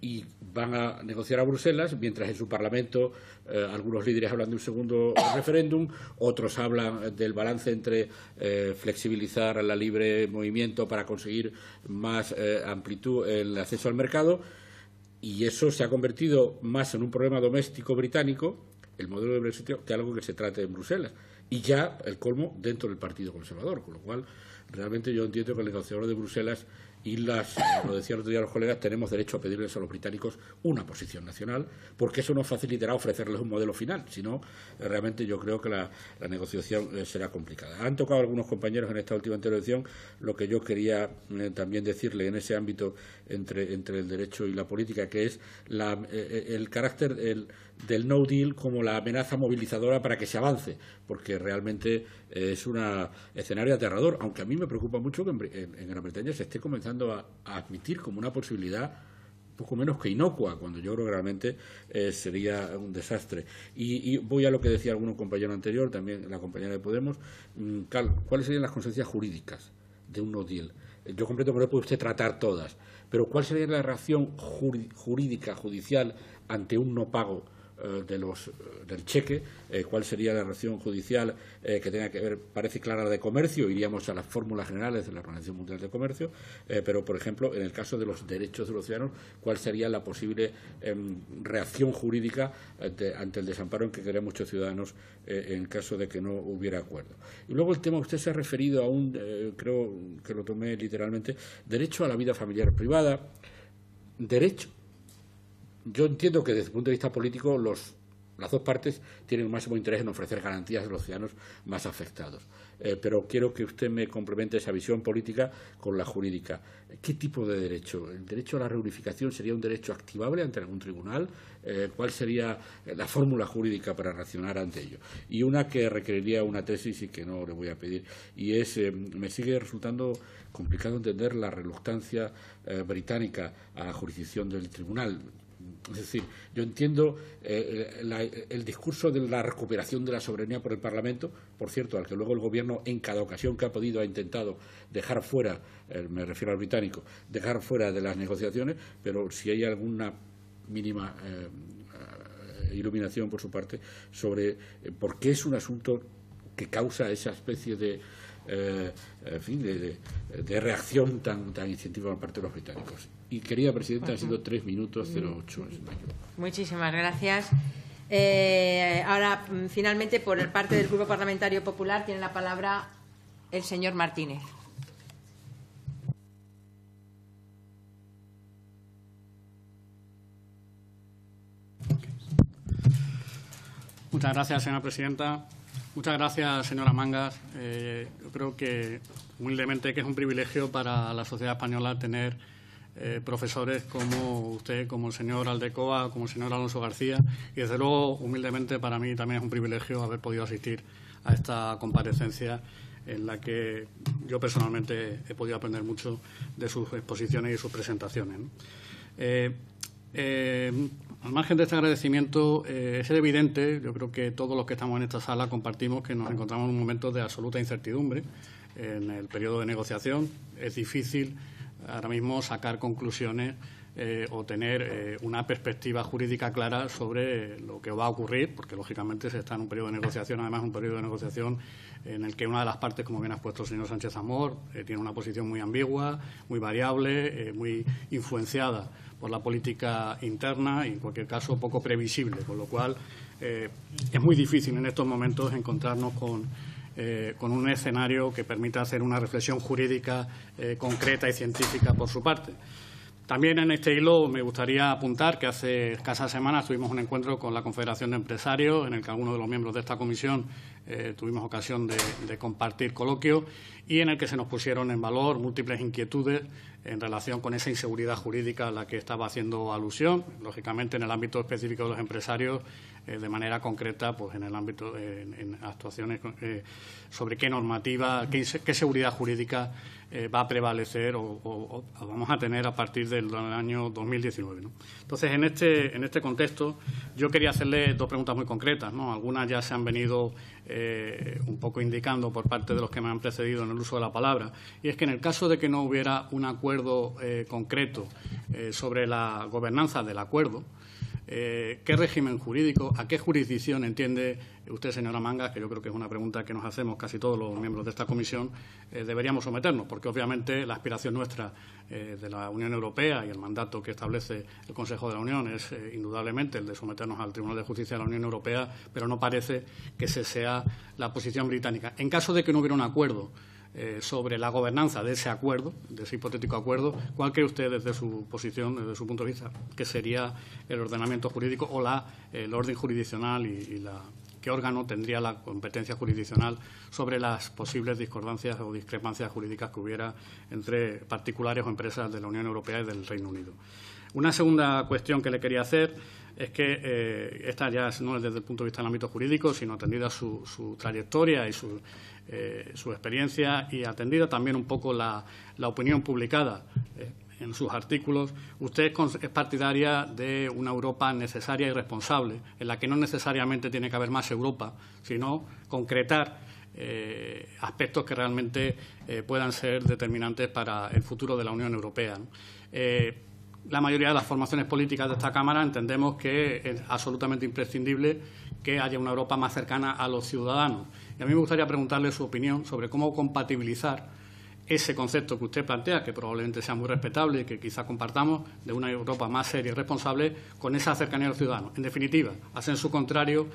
y van a negociar a Bruselas, mientras en su Parlamento eh, algunos líderes hablan de un segundo referéndum, otros hablan del balance entre eh, flexibilizar la libre movimiento para conseguir más eh, amplitud en el acceso al mercado, y eso se ha convertido más en un problema doméstico británico, el modelo de Brexit, que algo que se trate en Bruselas. Y ya el colmo dentro del Partido Conservador, con lo cual realmente yo entiendo que el negociador de Bruselas y las, como decía los colegas, tenemos derecho a pedirles a los británicos una posición nacional, porque eso nos facilitará ofrecerles un modelo final, Si no, realmente yo creo que la, negociación eh, será complicada. Han tocado algunos compañeros en esta última intervención lo que yo quería eh, también decirle en ese ámbito entre, entre el derecho y la política, que es la, eh, el carácter, del no deal como la amenaza movilizadora para que se avance, porque realmente eh, es un escenario aterrador, aunque a mí me preocupa mucho que en, Gran Bretaña se esté comenzando a, admitir como una posibilidad poco menos que inocua, cuando yo creo que realmente eh, sería un desastre. Y, voy a lo que decía alguno compañero anterior, también la compañera de Podemos, mm, ¿cuáles serían las consecuencias jurídicas de un no deal? Yo completo que no puede usted tratar todas, pero ¿cuál sería la reacción jurídica, judicial, ante un no pago eh, de los, eh, del cheque, eh, cuál sería la reacción judicial que tenga que ver, parece clara de comercio, iríamos a las fórmulas generales de la Organización Mundial de Comercio, pero por ejemplo, en el caso de los derechos de los ciudadanos, cuál sería la posible em, reacción jurídica ante el desamparo en que querían muchos ciudadanos en caso de que no hubiera acuerdo. Y luego el tema, usted se ha referido a un, creo que lo tomé literalmente, derecho a la vida familiar privada, derecho yo entiendo que desde el punto de vista político los, las dos partes tienen el máximo interés en ofrecer garantías a los ciudadanos más afectados. Eh, pero quiero que usted me complemente esa visión política con la jurídica. ¿Qué tipo de derecho? ¿El derecho a la reunificación sería un derecho activable ante algún tribunal? Eh, ¿Cuál sería eh, la fórmula jurídica para reaccionar ante ello? Y una que requeriría una tesis y que no le voy a pedir, y es, me sigue resultando complicado entender la reluctancia británica a la jurisdicción del tribunal es decir, yo entiendo eh, eh, el discurso de la recuperación de la soberanía por el Parlamento, por cierto, al que luego el Gobierno en cada ocasión que ha podido ha intentado dejar fuera, eh, me refiero al británico, dejar fuera de las negociaciones, pero si hay alguna mínima iluminación por su parte sobre por qué es un asunto que causa esa especie de, fin, de, reacción tan, tan incentiva por parte de los británicos. Y querida Presidenta, han sido tres minutos 08. Muchísimas gracias. Eh, ahora, mm, finalmente, por el parte del Grupo Parlamentario Popular, tiene la palabra el señor Martínez. Muchas gracias, señora presidenta. Muchas gracias, señora Mangas. Eh, yo creo que, humildemente, que es un privilegio para la sociedad española tener eh, profesores como usted, como el señor Aldecoa, como el señor Alonso García. Y desde luego, humildemente, para mí también es un privilegio haber podido asistir a esta comparecencia en la que yo personalmente he podido aprender mucho de sus exposiciones y sus presentaciones. Eh, eh, al margen de este agradecimiento, es evidente, yo creo que todos los que estamos en esta sala compartimos que nos encontramos en un momento de absoluta incertidumbre en el periodo de negociación. Es difícil ahora mismo sacar conclusiones eh, o tener eh, una perspectiva jurídica clara sobre lo que va a ocurrir, porque lógicamente se está en un periodo de negociación, además un periodo de negociación en el que una de las partes, como bien ha puesto el señor Sánchez Amor, eh, tiene una posición muy ambigua, muy variable, muy influenciada por la política interna y, en cualquier caso, poco previsible, con lo cual es muy difícil en estos momentos encontrarnos con eh, con un escenario que permita hacer una reflexión jurídica eh, concreta y científica por su parte. También en este hilo me gustaría apuntar que hace escasas semanas tuvimos un encuentro con la Confederación de Empresarios en el que algunos de los miembros de esta comisión eh, tuvimos ocasión de, compartir coloquio y en el que se nos pusieron en valor múltiples inquietudes en relación con esa inseguridad jurídica a la que estaba haciendo alusión, lógicamente en el ámbito específico de los empresarios, eh, de manera concreta, pues en el ámbito en, actuaciones eh, sobre qué normativa, qué, seguridad jurídica va a prevalecer o, vamos a tener a partir del, año 2019. Entonces, en este, en este contexto, yo quería hacerle dos preguntas muy concretas. Algunas ya se han venido eh, un poco indicando por parte de los que me han precedido en el uso de la palabra, y es que en el caso de que no hubiera un acuerdo eh, concreto eh, sobre la gobernanza del acuerdo, ¿qué régimen jurídico, a qué jurisdicción entiende usted, señora Mangas, que yo creo que es una pregunta que nos hacemos casi todos los miembros de esta comisión, eh, deberíamos someternos, porque obviamente la aspiración nuestra eh, de la Unión Europea y el mandato que establece el Consejo de la Unión es eh, indudablemente el de someternos al Tribunal de Justicia de la Unión Europea, pero no parece que se sea la posición británica. En caso de que no hubiera un acuerdo, sobre la gobernanza de ese acuerdo, de ese hipotético acuerdo, ¿cuál cree usted desde su posición, desde su punto de vista, que sería el ordenamiento jurídico o la, el orden jurisdiccional y la qué órgano tendría la competencia jurisdiccional sobre las posibles discordancias o discrepancias jurídicas que hubiera entre particulares o empresas de la Unión Europea y del Reino Unido. Una segunda cuestión que le quería hacer es que eh, esta ya no es desde el punto de vista del ámbito jurídico, sino atendida su, trayectoria y eh, su, experiencia y atendida también un poco la, opinión publicada. Eh, en sus artículos, usted es partidaria de una Europa necesaria y responsable, en la que no necesariamente tiene que haber más Europa, sino concretar eh, aspectos que realmente eh, puedan ser determinantes para el futuro de la Unión Europea. Eh, la mayoría de las formaciones políticas de esta Cámara entendemos que es absolutamente imprescindible que haya una Europa más cercana a los ciudadanos. Y a mí me gustaría preguntarle su opinión sobre cómo compatibilizar ese concepto que usted plantea, que probablemente sea muy respetable y que quizá compartamos, de una Europa más seria y responsable, con esa cercanía al ciudadano. En definitiva, hacen su contrario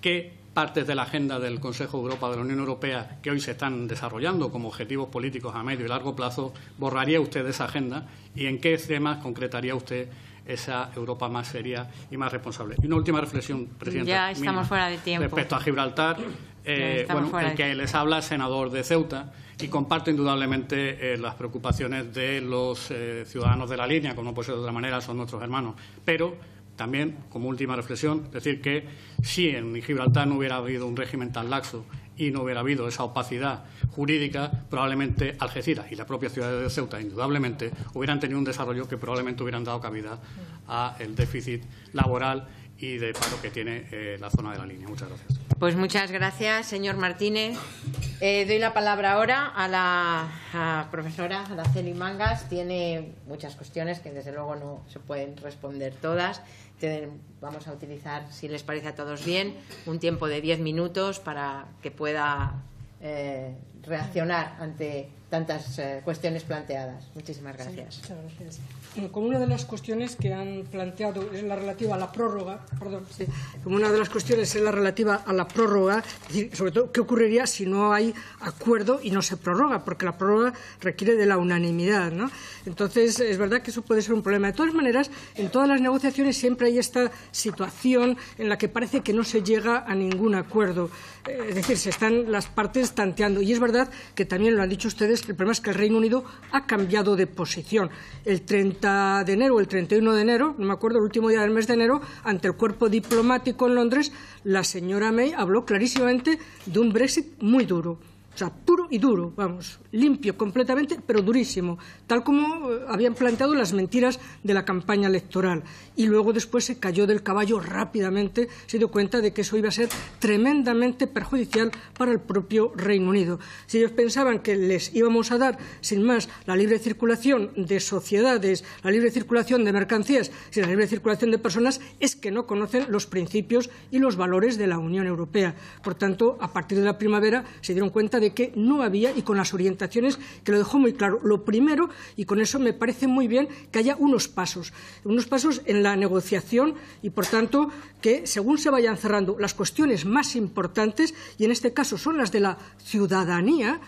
¿qué partes de la agenda del Consejo de Europa de la Unión Europea que hoy se están desarrollando como objetivos políticos a medio y largo plazo, borraría usted de esa agenda y en qué temas concretaría usted esa Europa más seria y más responsable. Y una última reflexión, presidente Ya estamos fuera de tiempo. Respecto a Gibraltar, eh, bueno, el que les habla, senador de Ceuta, y comparto indudablemente eh, las preocupaciones de los eh, ciudadanos de la línea, como no puede ser de otra manera, son nuestros hermanos. Pero también, como última reflexión, decir que si en Gibraltar no hubiera habido un régimen tan laxo y no hubiera habido esa opacidad jurídica, probablemente Algeciras y la propia ciudad de Ceuta, indudablemente, hubieran tenido un desarrollo que probablemente hubieran dado cabida al déficit laboral y de paro que tiene la zona de la línea. Muchas gracias. Pues muchas gracias, señor Martínez. Eh, doy la palabra ahora a la a profesora Araceli Mangas. Tiene muchas cuestiones que desde luego no se pueden responder todas. vamos a utilizar, si les parece a todos bien, un tiempo de diez minutos para que pueda eh, reaccionar ante tantas eh, cuestiones planteadas. Muchísimas gracias. como una de las cuestiones que han planteado es la relativa a la prórroga, perdón, como una de las cuestiones es la relativa a la prórroga, sobre todo qué ocurriría si no hay acuerdo y no se prorroga, porque la prórroga requiere de la unanimidad, ¿no? Entonces, es verdad que eso puede ser un problema. De todas maneras, en todas las negociaciones siempre hay esta situación en la que parece que no se llega a ningún acuerdo. Eh, es decir, se están las partes tanteando. Y es verdad que también lo han dicho ustedes el problema es que el Reino Unido ha cambiado de posición. El 30 de enero, el 31 de enero, no me acuerdo, el último día del mes de enero, ante el cuerpo diplomático en Londres, la señora May habló clarísimamente de un Brexit muy duro o sea, puro y duro, vamos, limpio completamente, pero durísimo, tal como eh, habían planteado las mentiras de la campaña electoral. Y luego después se cayó del caballo rápidamente, se dio cuenta de que eso iba a ser tremendamente perjudicial para el propio Reino Unido. Si ellos pensaban que les íbamos a dar, sin más, la libre circulación de sociedades, la libre circulación de mercancías y la libre circulación de personas, es que no conocen los principios y los valores de la Unión Europea. Por tanto, a partir de la primavera se dieron cuenta de que no había y con las orientaciones que lo dejó muy claro. Lo primero, y con eso me parece muy bien que haya unos pasos, unos pasos en la negociación y, por tanto, que según se vayan cerrando las cuestiones más importantes, y en este caso son las de la ciudadanía,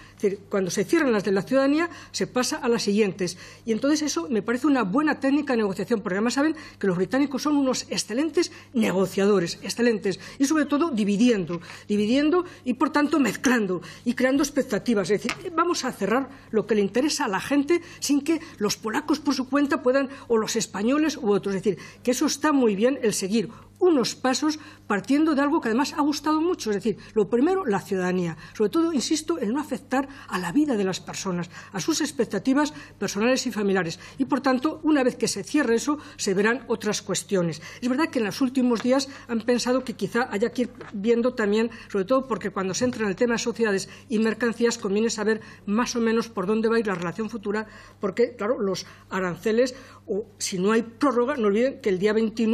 cuando se cierran las de la ciudadanía, se pasa a las siguientes. Y entonces eso me parece una buena técnica de negociación, porque además saben que los británicos son unos excelentes negociadores, excelentes, y sobre todo dividiendo, dividiendo y por tanto mezclando y creando expectativas. Es decir, vamos a cerrar lo que le interesa a la gente sin que los polacos por su cuenta puedan, o los españoles u otros. Es decir, que eso está muy bien el seguir unos pasos partiendo de algo que además ha gustado mucho, es decir, lo primero, la ciudadanía, sobre todo, insisto, en no afectar a la vida de las personas, a sus expectativas personales y familiares. Y, por tanto, una vez que se cierre eso, se verán otras cuestiones. Es verdad que en los últimos días han pensado que quizá haya que ir viendo también, sobre todo porque cuando se entra en el tema de sociedades y mercancías, conviene saber más o menos por dónde va a ir la relación futura, porque, claro, los aranceles o si no hay prórroga, no olviden que el día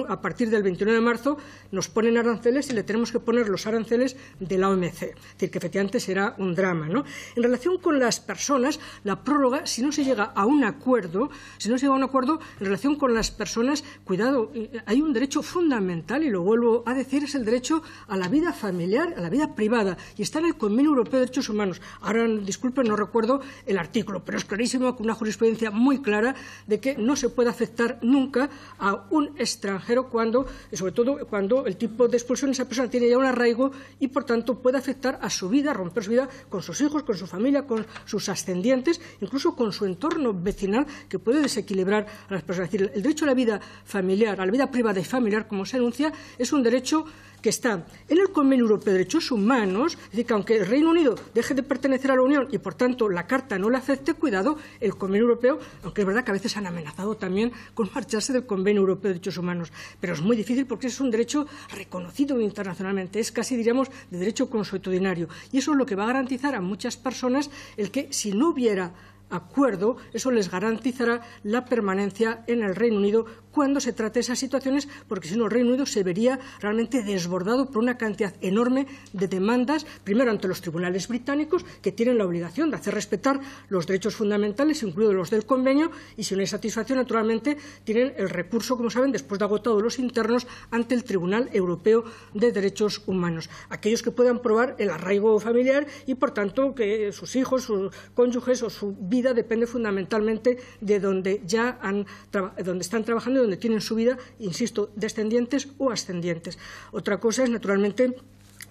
a partir del 29 de marzo nos ponen aranceles y le tenemos que poner los aranceles de la OMC. Es decir, que efectivamente será un drama. ¿no? En relación con las personas, la prórroga, si no se llega a un acuerdo, si no se llega a un acuerdo en relación con las personas, cuidado, eh, hay un derecho fundamental, y lo vuelvo a decir, es el derecho a la vida familiar, a la vida privada, y está en el Convenio Europeo de Derechos Humanos. Ahora, disculpen, no recuerdo el artículo, pero es clarísimo, con una jurisprudencia muy clara de que no se puede puede afectar nunca a un extranjero cuando, sobre todo cuando el tipo de expulsión de esa persona tiene ya un arraigo y por tanto puede afectar a su vida, romper su vida con sus hijos, con su familia, con sus ascendientes, incluso con su entorno vecinal que puede desequilibrar a las personas. Es decir, el derecho a la vida familiar, a la vida privada y familiar, como se anuncia, es un derecho que está en el Convenio Europeo de Derechos Humanos, es decir, que aunque el Reino Unido deje de pertenecer a la Unión y, por tanto, la Carta no le acepte, cuidado, el Convenio Europeo, aunque es verdad que a veces han amenazado también con marcharse del Convenio Europeo de Derechos Humanos, pero es muy difícil porque es un derecho reconocido internacionalmente, es casi, diríamos, de derecho consuetudinario. Y eso es lo que va a garantizar a muchas personas el que, si no hubiera acuerdo, eso les garantizará la permanencia en el Reino Unido cuando se trate esas situaciones, porque si no el Reino Unido se vería realmente desbordado por una cantidad enorme de demandas, primero ante los tribunales británicos, que tienen la obligación de hacer respetar los derechos fundamentales, incluidos los del convenio, y si no hay satisfacción, naturalmente, tienen el recurso, como saben, después de agotados los internos, ante el Tribunal Europeo de Derechos Humanos. Aquellos que puedan probar el arraigo familiar y, por tanto, que sus hijos, sus cónyuges o su depende fundamentalmente de donde ya han, donde están trabajando y donde tienen su vida, insisto, descendientes o ascendientes. Otra cosa es, naturalmente,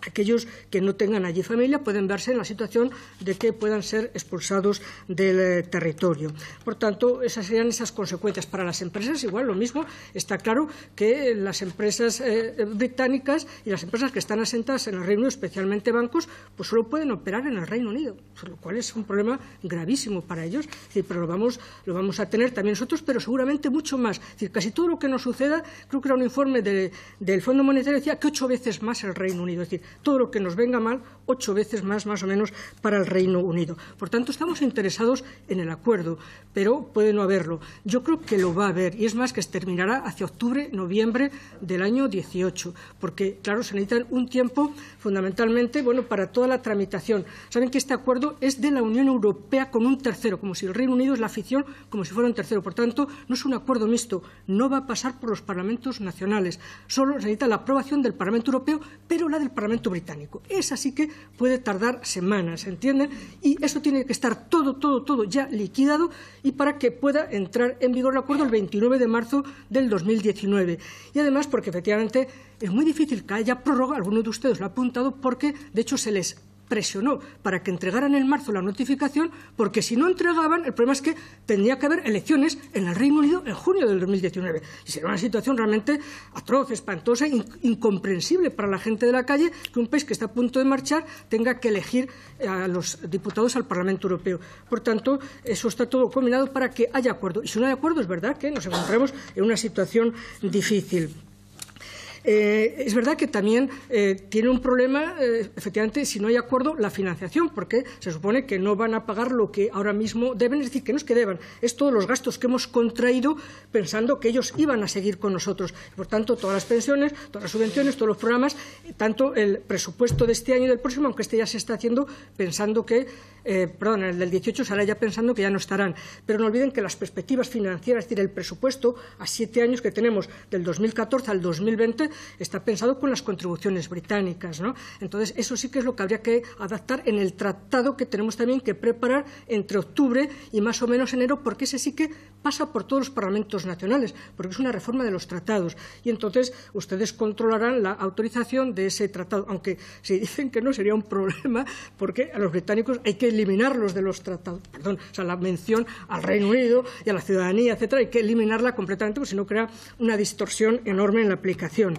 aquellos que no tengan allí familia pueden verse en la situación de que puedan ser expulsados del eh, territorio. Por tanto, esas serían esas consecuencias para las empresas. Igual lo mismo, está claro que las empresas eh, eh, británicas y las empresas que están asentadas en el Reino Unido, especialmente bancos, pues solo pueden operar en el Reino Unido, lo cual es un problema gravísimo para ellos, pero lo vamos, lo vamos a tener también nosotros, pero seguramente mucho más. decir, casi todo lo que nos suceda, creo que era un informe del Fondo Monetario decía que ocho veces más el Reino Unido todo lo que nos venga mal, ocho veces más, más o menos, para el Reino Unido. Por tanto, estamos interesados en el acuerdo, pero puede no haberlo. Yo creo que lo va a haber, y es más que se terminará hacia octubre, noviembre del año 18, porque, claro, se necesita un tiempo fundamentalmente bueno, para toda la tramitación. Saben que este acuerdo es de la Unión Europea con un tercero, como si el Reino Unido es la afición, como si fuera un tercero. Por tanto, no es un acuerdo mixto, no va a pasar por los parlamentos nacionales. Solo se necesita la aprobación del Parlamento Europeo, pero la del Parlamento británico. Esa sí que puede tardar semanas, ¿entienden? Y eso tiene que estar todo, todo, todo ya liquidado y para que pueda entrar en vigor el acuerdo el 29 de marzo del 2019. Y además porque efectivamente es muy difícil que haya prórroga, alguno de ustedes lo ha apuntado, porque de hecho se les presionó para que entregaran en marzo la notificación, porque si no entregaban, el problema es que tendría que haber elecciones en el Reino Unido en junio del 2019. Y será una situación realmente atroz, espantosa, e incomprensible para la gente de la calle que un país que está a punto de marchar tenga que elegir eh, a los diputados al Parlamento Europeo. Por tanto, eso está todo combinado para que haya acuerdo. Y si no hay acuerdo, es verdad que nos encontramos en una situación difícil. Eh, es verdad que también eh, tiene un problema, eh, efectivamente, si no hay acuerdo, la financiación, porque se supone que no van a pagar lo que ahora mismo deben, es decir, que no es que deban, es todos los gastos que hemos contraído pensando que ellos iban a seguir con nosotros. Por tanto, todas las pensiones, todas las subvenciones, todos los programas, tanto el presupuesto de este año y del próximo, aunque este ya se está haciendo pensando que, perdón, el del 18 se hará ya pensando que ya no estarán. Pero no olviden que las perspectivas financieras, es decir, el presupuesto a siete años que tenemos del 2014 al 2020, está pensado con las contribuciones británicas. ¿no? Entonces, eso sí que es lo que habría que adaptar en el tratado que tenemos también que preparar entre octubre y más o menos enero, porque ese sí que pasa por todos los parlamentos nacionales, porque es una reforma de los tratados. Y entonces ustedes controlarán la autorización de ese tratado, aunque si dicen que no sería un problema, porque a los británicos hay que eliminarlos de los tratados. Perdón, o sea, la mención al Reino Unido y a la ciudadanía, etcétera, hay que eliminarla completamente, porque si no crea una distorsión enorme en la aplicación.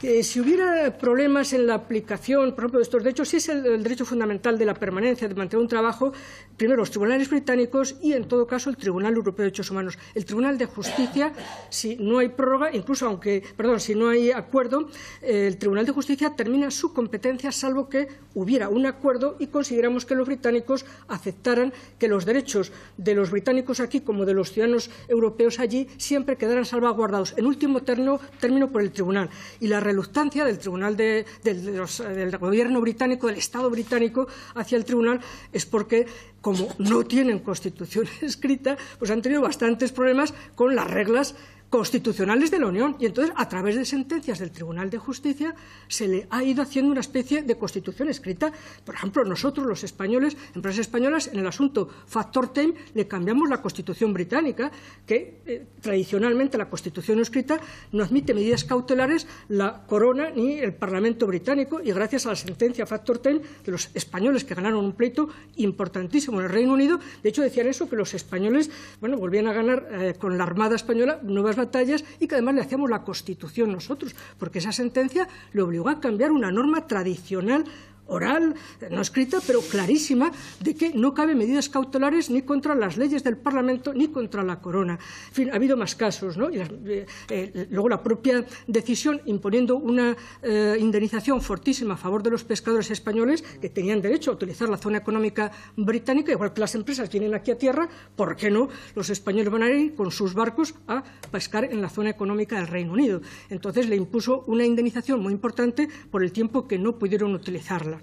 Eh, si hubiera problemas en la aplicación, por ejemplo, de estos derechos, si es el, derecho fundamental de la permanencia, de mantener un trabajo, primero los tribunales británicos y, en todo caso, el Tribunal Europeo de Derechos Humanos. El Tribunal de Justicia, si no hay prórroga, incluso aunque, perdón, si no hay acuerdo, eh, el Tribunal de Justicia termina su competencia, salvo que hubiera un acuerdo y consideramos que los británicos aceptaran que los derechos de los británicos aquí, como de los ciudadanos europeos allí, siempre quedaran salvaguardados, en último término, término por el Tribunal. Y la reluctancia del Tribunal del, eh, del Gobierno británico, del Estado británico, hacia el Tribunal es porque, como no tienen constitución escrita, pues han tenido bastantes problemas con las reglas constitucionales de la Unión. Y entonces, a través de sentencias del Tribunal de Justicia, se le ha ido haciendo una especie de constitución escrita. Por ejemplo, nosotros, los españoles, empresas españolas, en el asunto factor time, le cambiamos la constitución británica, que eh, tradicionalmente la constitución escrita no admite medidas cautelares la corona ni el Parlamento británico. Y gracias a la sentencia factor time de los españoles que ganaron un pleito importantísimo en el Reino Unido, de hecho decían eso, que los españoles bueno, volvían a ganar eh, con la Armada Española nuevas batallas y que además le hacíamos la Constitución nosotros, porque esa sentencia le obligó a cambiar una norma tradicional oral, no escrita, pero clarísima, de que no cabe medidas cautelares ni contra las leyes del Parlamento ni contra la Corona. En fin, ha habido más casos, ¿no? Eh, eh, luego la propia decisión imponiendo una eh, indemnización fortísima a favor de los pescadores españoles que tenían derecho a utilizar la zona económica británica, igual que las empresas vienen aquí a tierra, ¿por qué no los españoles van a ir con sus barcos a pescar en la zona económica del Reino Unido? Entonces le impuso una indemnización muy importante por el tiempo que no pudieron utilizarla.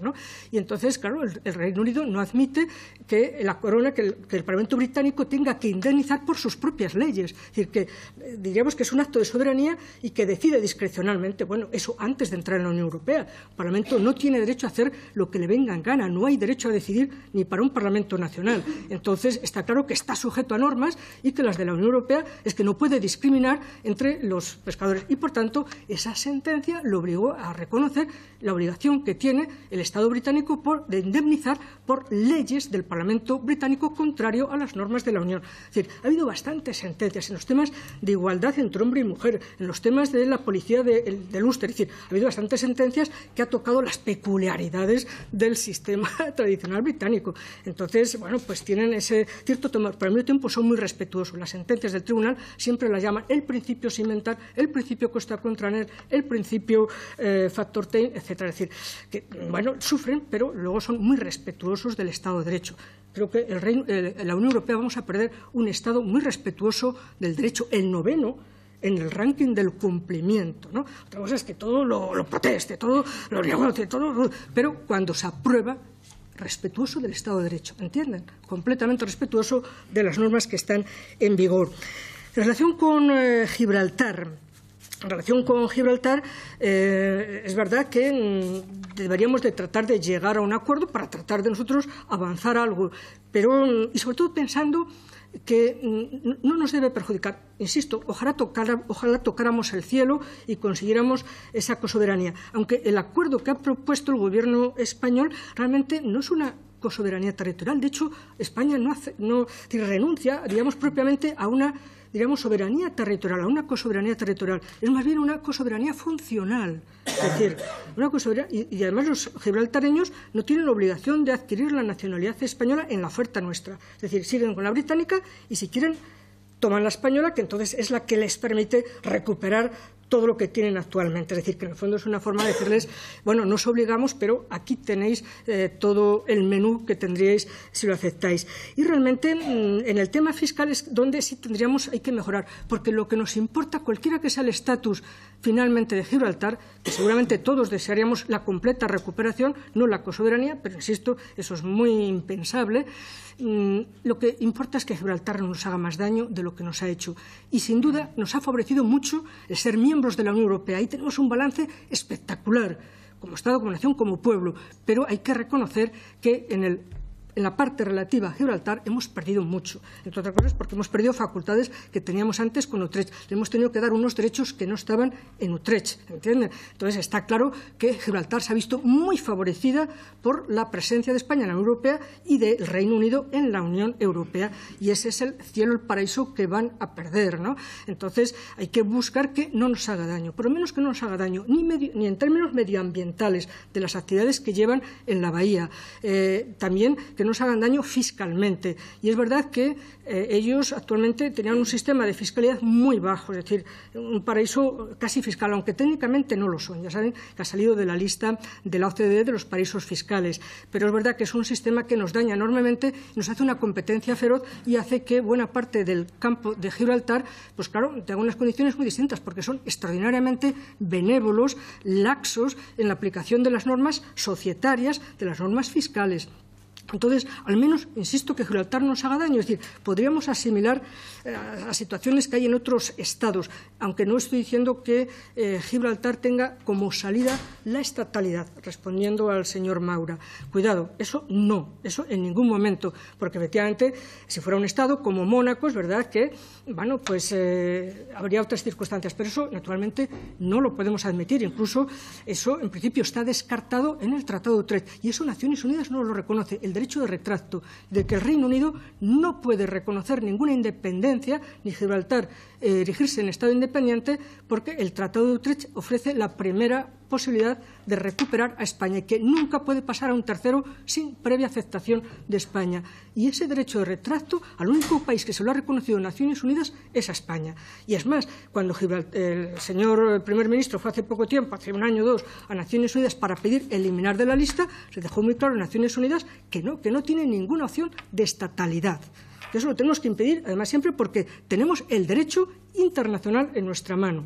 Y entonces, claro, el, Reino Unido no admite que la corona, que el, Parlamento británico tenga que indemnizar por sus propias leyes. Es decir, que eh, diríamos que es un acto de soberanía y que decide discrecionalmente. Bueno, eso antes de entrar en la Unión Europea. El Parlamento no tiene derecho a hacer lo que le venga en gana. No hay derecho a decidir ni para un Parlamento nacional. Entonces, está claro que está sujeto a normas y que las de la Unión Europea es que no puede discriminar entre los pescadores. Y, por tanto, esa sentencia lo obligó a reconocer la obligación que tiene el Estado británico por de indemnizar por leyes del Parlamento británico contrario a las normas de la Unión. Es decir, ha habido bastantes sentencias en los temas de igualdad entre hombre y mujer, en los temas de la policía del de Es decir, ha habido bastantes sentencias que ha tocado las peculiaridades del sistema tradicional británico. Entonces, bueno, pues tienen ese cierto tema. Pero al mismo tiempo son muy respetuosos. Las sentencias del tribunal siempre las llaman el principio cimental, el principio costa contra net, el principio eh, factor ten, etcétera. Es decir, que, bueno, sufren, pero luego son muy respetuosos del Estado de Derecho. Creo que el la Unión Europea vamos a perder un Estado muy respetuoso del derecho, el noveno en el ranking del cumplimiento. Otra cosa es que todo lo, proteste, todo lo negocie, todo, pero cuando se aprueba respetuoso del Estado de Derecho, ¿entienden? Completamente respetuoso de las normas que están en vigor. En relación con eh, Gibraltar, en relación con Gibraltar, eh, es verdad que mm, deberíamos de tratar de llegar a un acuerdo para tratar de nosotros avanzar algo, pero mm, y sobre todo pensando que mm, no nos debe perjudicar. Insisto, ojalá, tocáramos el cielo y consiguiéramos esa cosoberanía. Aunque el acuerdo que ha propuesto el Gobierno español realmente no es una cosoberanía territorial. De hecho, España no, hace, no renuncia, digamos, propiamente a una diríamos, soberanía territorial, a una cosoberanía territorial. Es más bien una cosoberanía funcional. Es decir, una cosoberanía, y, y, además los gibraltareños no tienen la obligación de adquirir la nacionalidad española en la oferta nuestra. Es decir, siguen con la británica y si quieren toman la española, que entonces es la que les permite recuperar todo lo que tienen actualmente. Es decir, que en el fondo es una forma de decirles, bueno, no os obligamos, pero aquí tenéis eh, todo el menú que tendríais si lo aceptáis. Y realmente mm, en el tema fiscal es donde sí tendríamos, hay que mejorar, porque lo que nos importa, cualquiera que sea el estatus finalmente de Gibraltar, que seguramente todos desearíamos la completa recuperación, no la cosoberanía, pero insisto, eso es muy impensable. Mm, lo que importa es que Gibraltar no nos haga más daño de lo que nos ha hecho. Y sin duda nos ha favorecido mucho el ser miembros de la Unión Europea. Ahí tenemos un balance espectacular como Estado, como nación, como pueblo. Pero hay que reconocer que en el en la parte relativa a Gibraltar hemos perdido mucho. Entre otras cosas porque hemos perdido facultades que teníamos antes con Utrecht. Le hemos tenido que dar unos derechos que no estaban en Utrecht. Entonces está claro que Gibraltar se ha visto muy favorecida por la presencia de España en la Unión Europea y del Reino Unido en la Unión Europea. Y ese es el cielo, el paraíso que van a perder. Entonces hay que buscar que no nos haga daño. Por lo menos que no nos haga daño ni, en términos medioambientales de las actividades que llevan en la bahía. Eh, también que nos hagan daño fiscalmente. Y es verdad que eh, ellos actualmente tenían un sistema de fiscalidad muy bajo, es decir, un paraíso casi fiscal, aunque técnicamente no lo son. Ya saben que ha salido de la lista de la OCDE de los paraísos fiscales. Pero es verdad que es un sistema que nos daña enormemente, nos hace una competencia feroz y hace que buena parte del campo de Gibraltar, pues claro, tenga unas condiciones muy distintas, porque son extraordinariamente benévolos, laxos en la aplicación de las normas societarias, de las normas fiscales. Entonces, al menos, insisto, que Gibraltar nos haga daño. Es decir, podríamos asimilar las eh, a situaciones que hay en otros estados, aunque no estoy diciendo que eh, Gibraltar tenga como salida la estatalidad, respondiendo al señor Maura. Cuidado, eso no, eso en ningún momento, porque efectivamente, si fuera un estado como Mónaco, es verdad que, bueno, pues eh, habría otras circunstancias, pero eso, naturalmente, no lo podemos admitir. Incluso eso, en principio, está descartado en el Tratado de y eso Naciones Unidas no lo reconoce derecho de retracto, de que el Reino Unido no puede reconocer ninguna independencia ni Gibraltar eh, erigirse en Estado independiente porque el Tratado de Utrecht ofrece la primera posibilidad de recuperar a España y que nunca puede pasar a un tercero sin previa aceptación de España. Y ese derecho de retracto al único país que se lo ha reconocido en Naciones Unidas es a España. Y es más, cuando el señor primer ministro fue hace poco tiempo, hace un año o dos, a Naciones Unidas para pedir eliminar de la lista, se dejó muy claro en Naciones Unidas que no, que no tiene ninguna opción de estatalidad. Eso lo tenemos que impedir, además, siempre porque tenemos el derecho internacional en nuestra mano.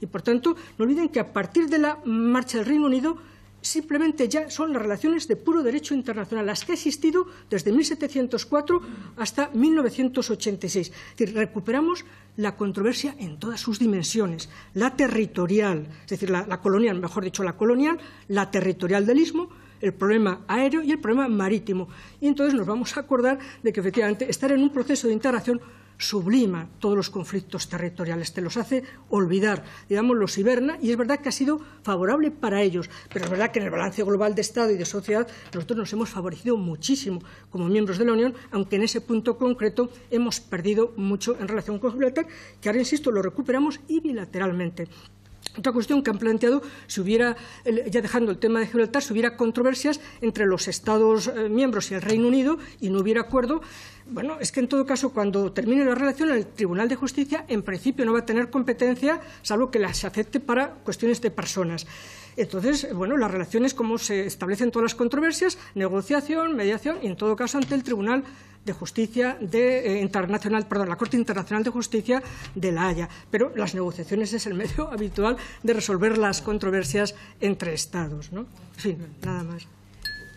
Y por tanto, no olviden que a partir de la marcha del Reino Unido simplemente ya son las relaciones de puro derecho internacional, las que ha existido desde 1704 hasta 1986. Es decir, recuperamos la controversia en todas sus dimensiones, la territorial, es decir, la, la colonial, mejor dicho, la colonial, la territorial del istmo, el problema aéreo y el problema marítimo. Y entonces nos vamos a acordar de que efectivamente estar en un proceso de integración sublima todos los conflictos territoriales, te los hace olvidar, digamos, los hiberna, y es verdad que ha sido favorable para ellos, pero es verdad que en el balance global de Estado y de sociedad nosotros nos hemos favorecido muchísimo como miembros de la Unión, aunque en ese punto concreto hemos perdido mucho en relación con Gibraltar, que ahora, insisto, lo recuperamos y bilateralmente. Otra cuestión que han planteado, si hubiera, ya dejando el tema de Gibraltar, si hubiera controversias entre los Estados eh, miembros y el Reino Unido y no hubiera acuerdo, bueno, es que en todo caso, cuando termine la relación, el Tribunal de Justicia en principio no va a tener competencia, salvo que las acepte para cuestiones de personas. Entonces, bueno, las relaciones como se establecen todas las controversias, negociación, mediación y en todo caso ante el Tribunal de Justicia de, eh, Internacional, perdón, la Corte Internacional de Justicia de La Haya. Pero las negociaciones es el medio habitual de resolver las controversias entre Estados. ¿no? En fin, nada más.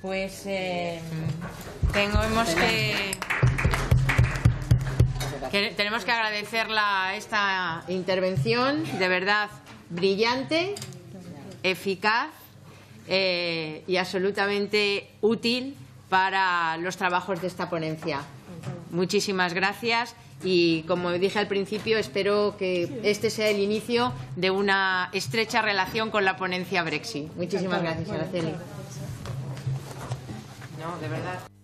Pues eh, tengo, que, Tenemos que agradecer esta intervención, de verdad brillante, eficaz eh, y absolutamente útil para los trabajos de esta ponencia. Muchísimas gracias y, como dije al principio, espero que este sea el inicio de una estrecha relación con la ponencia Brexit. Muchísimas gracias, Araceli. No, de verdad.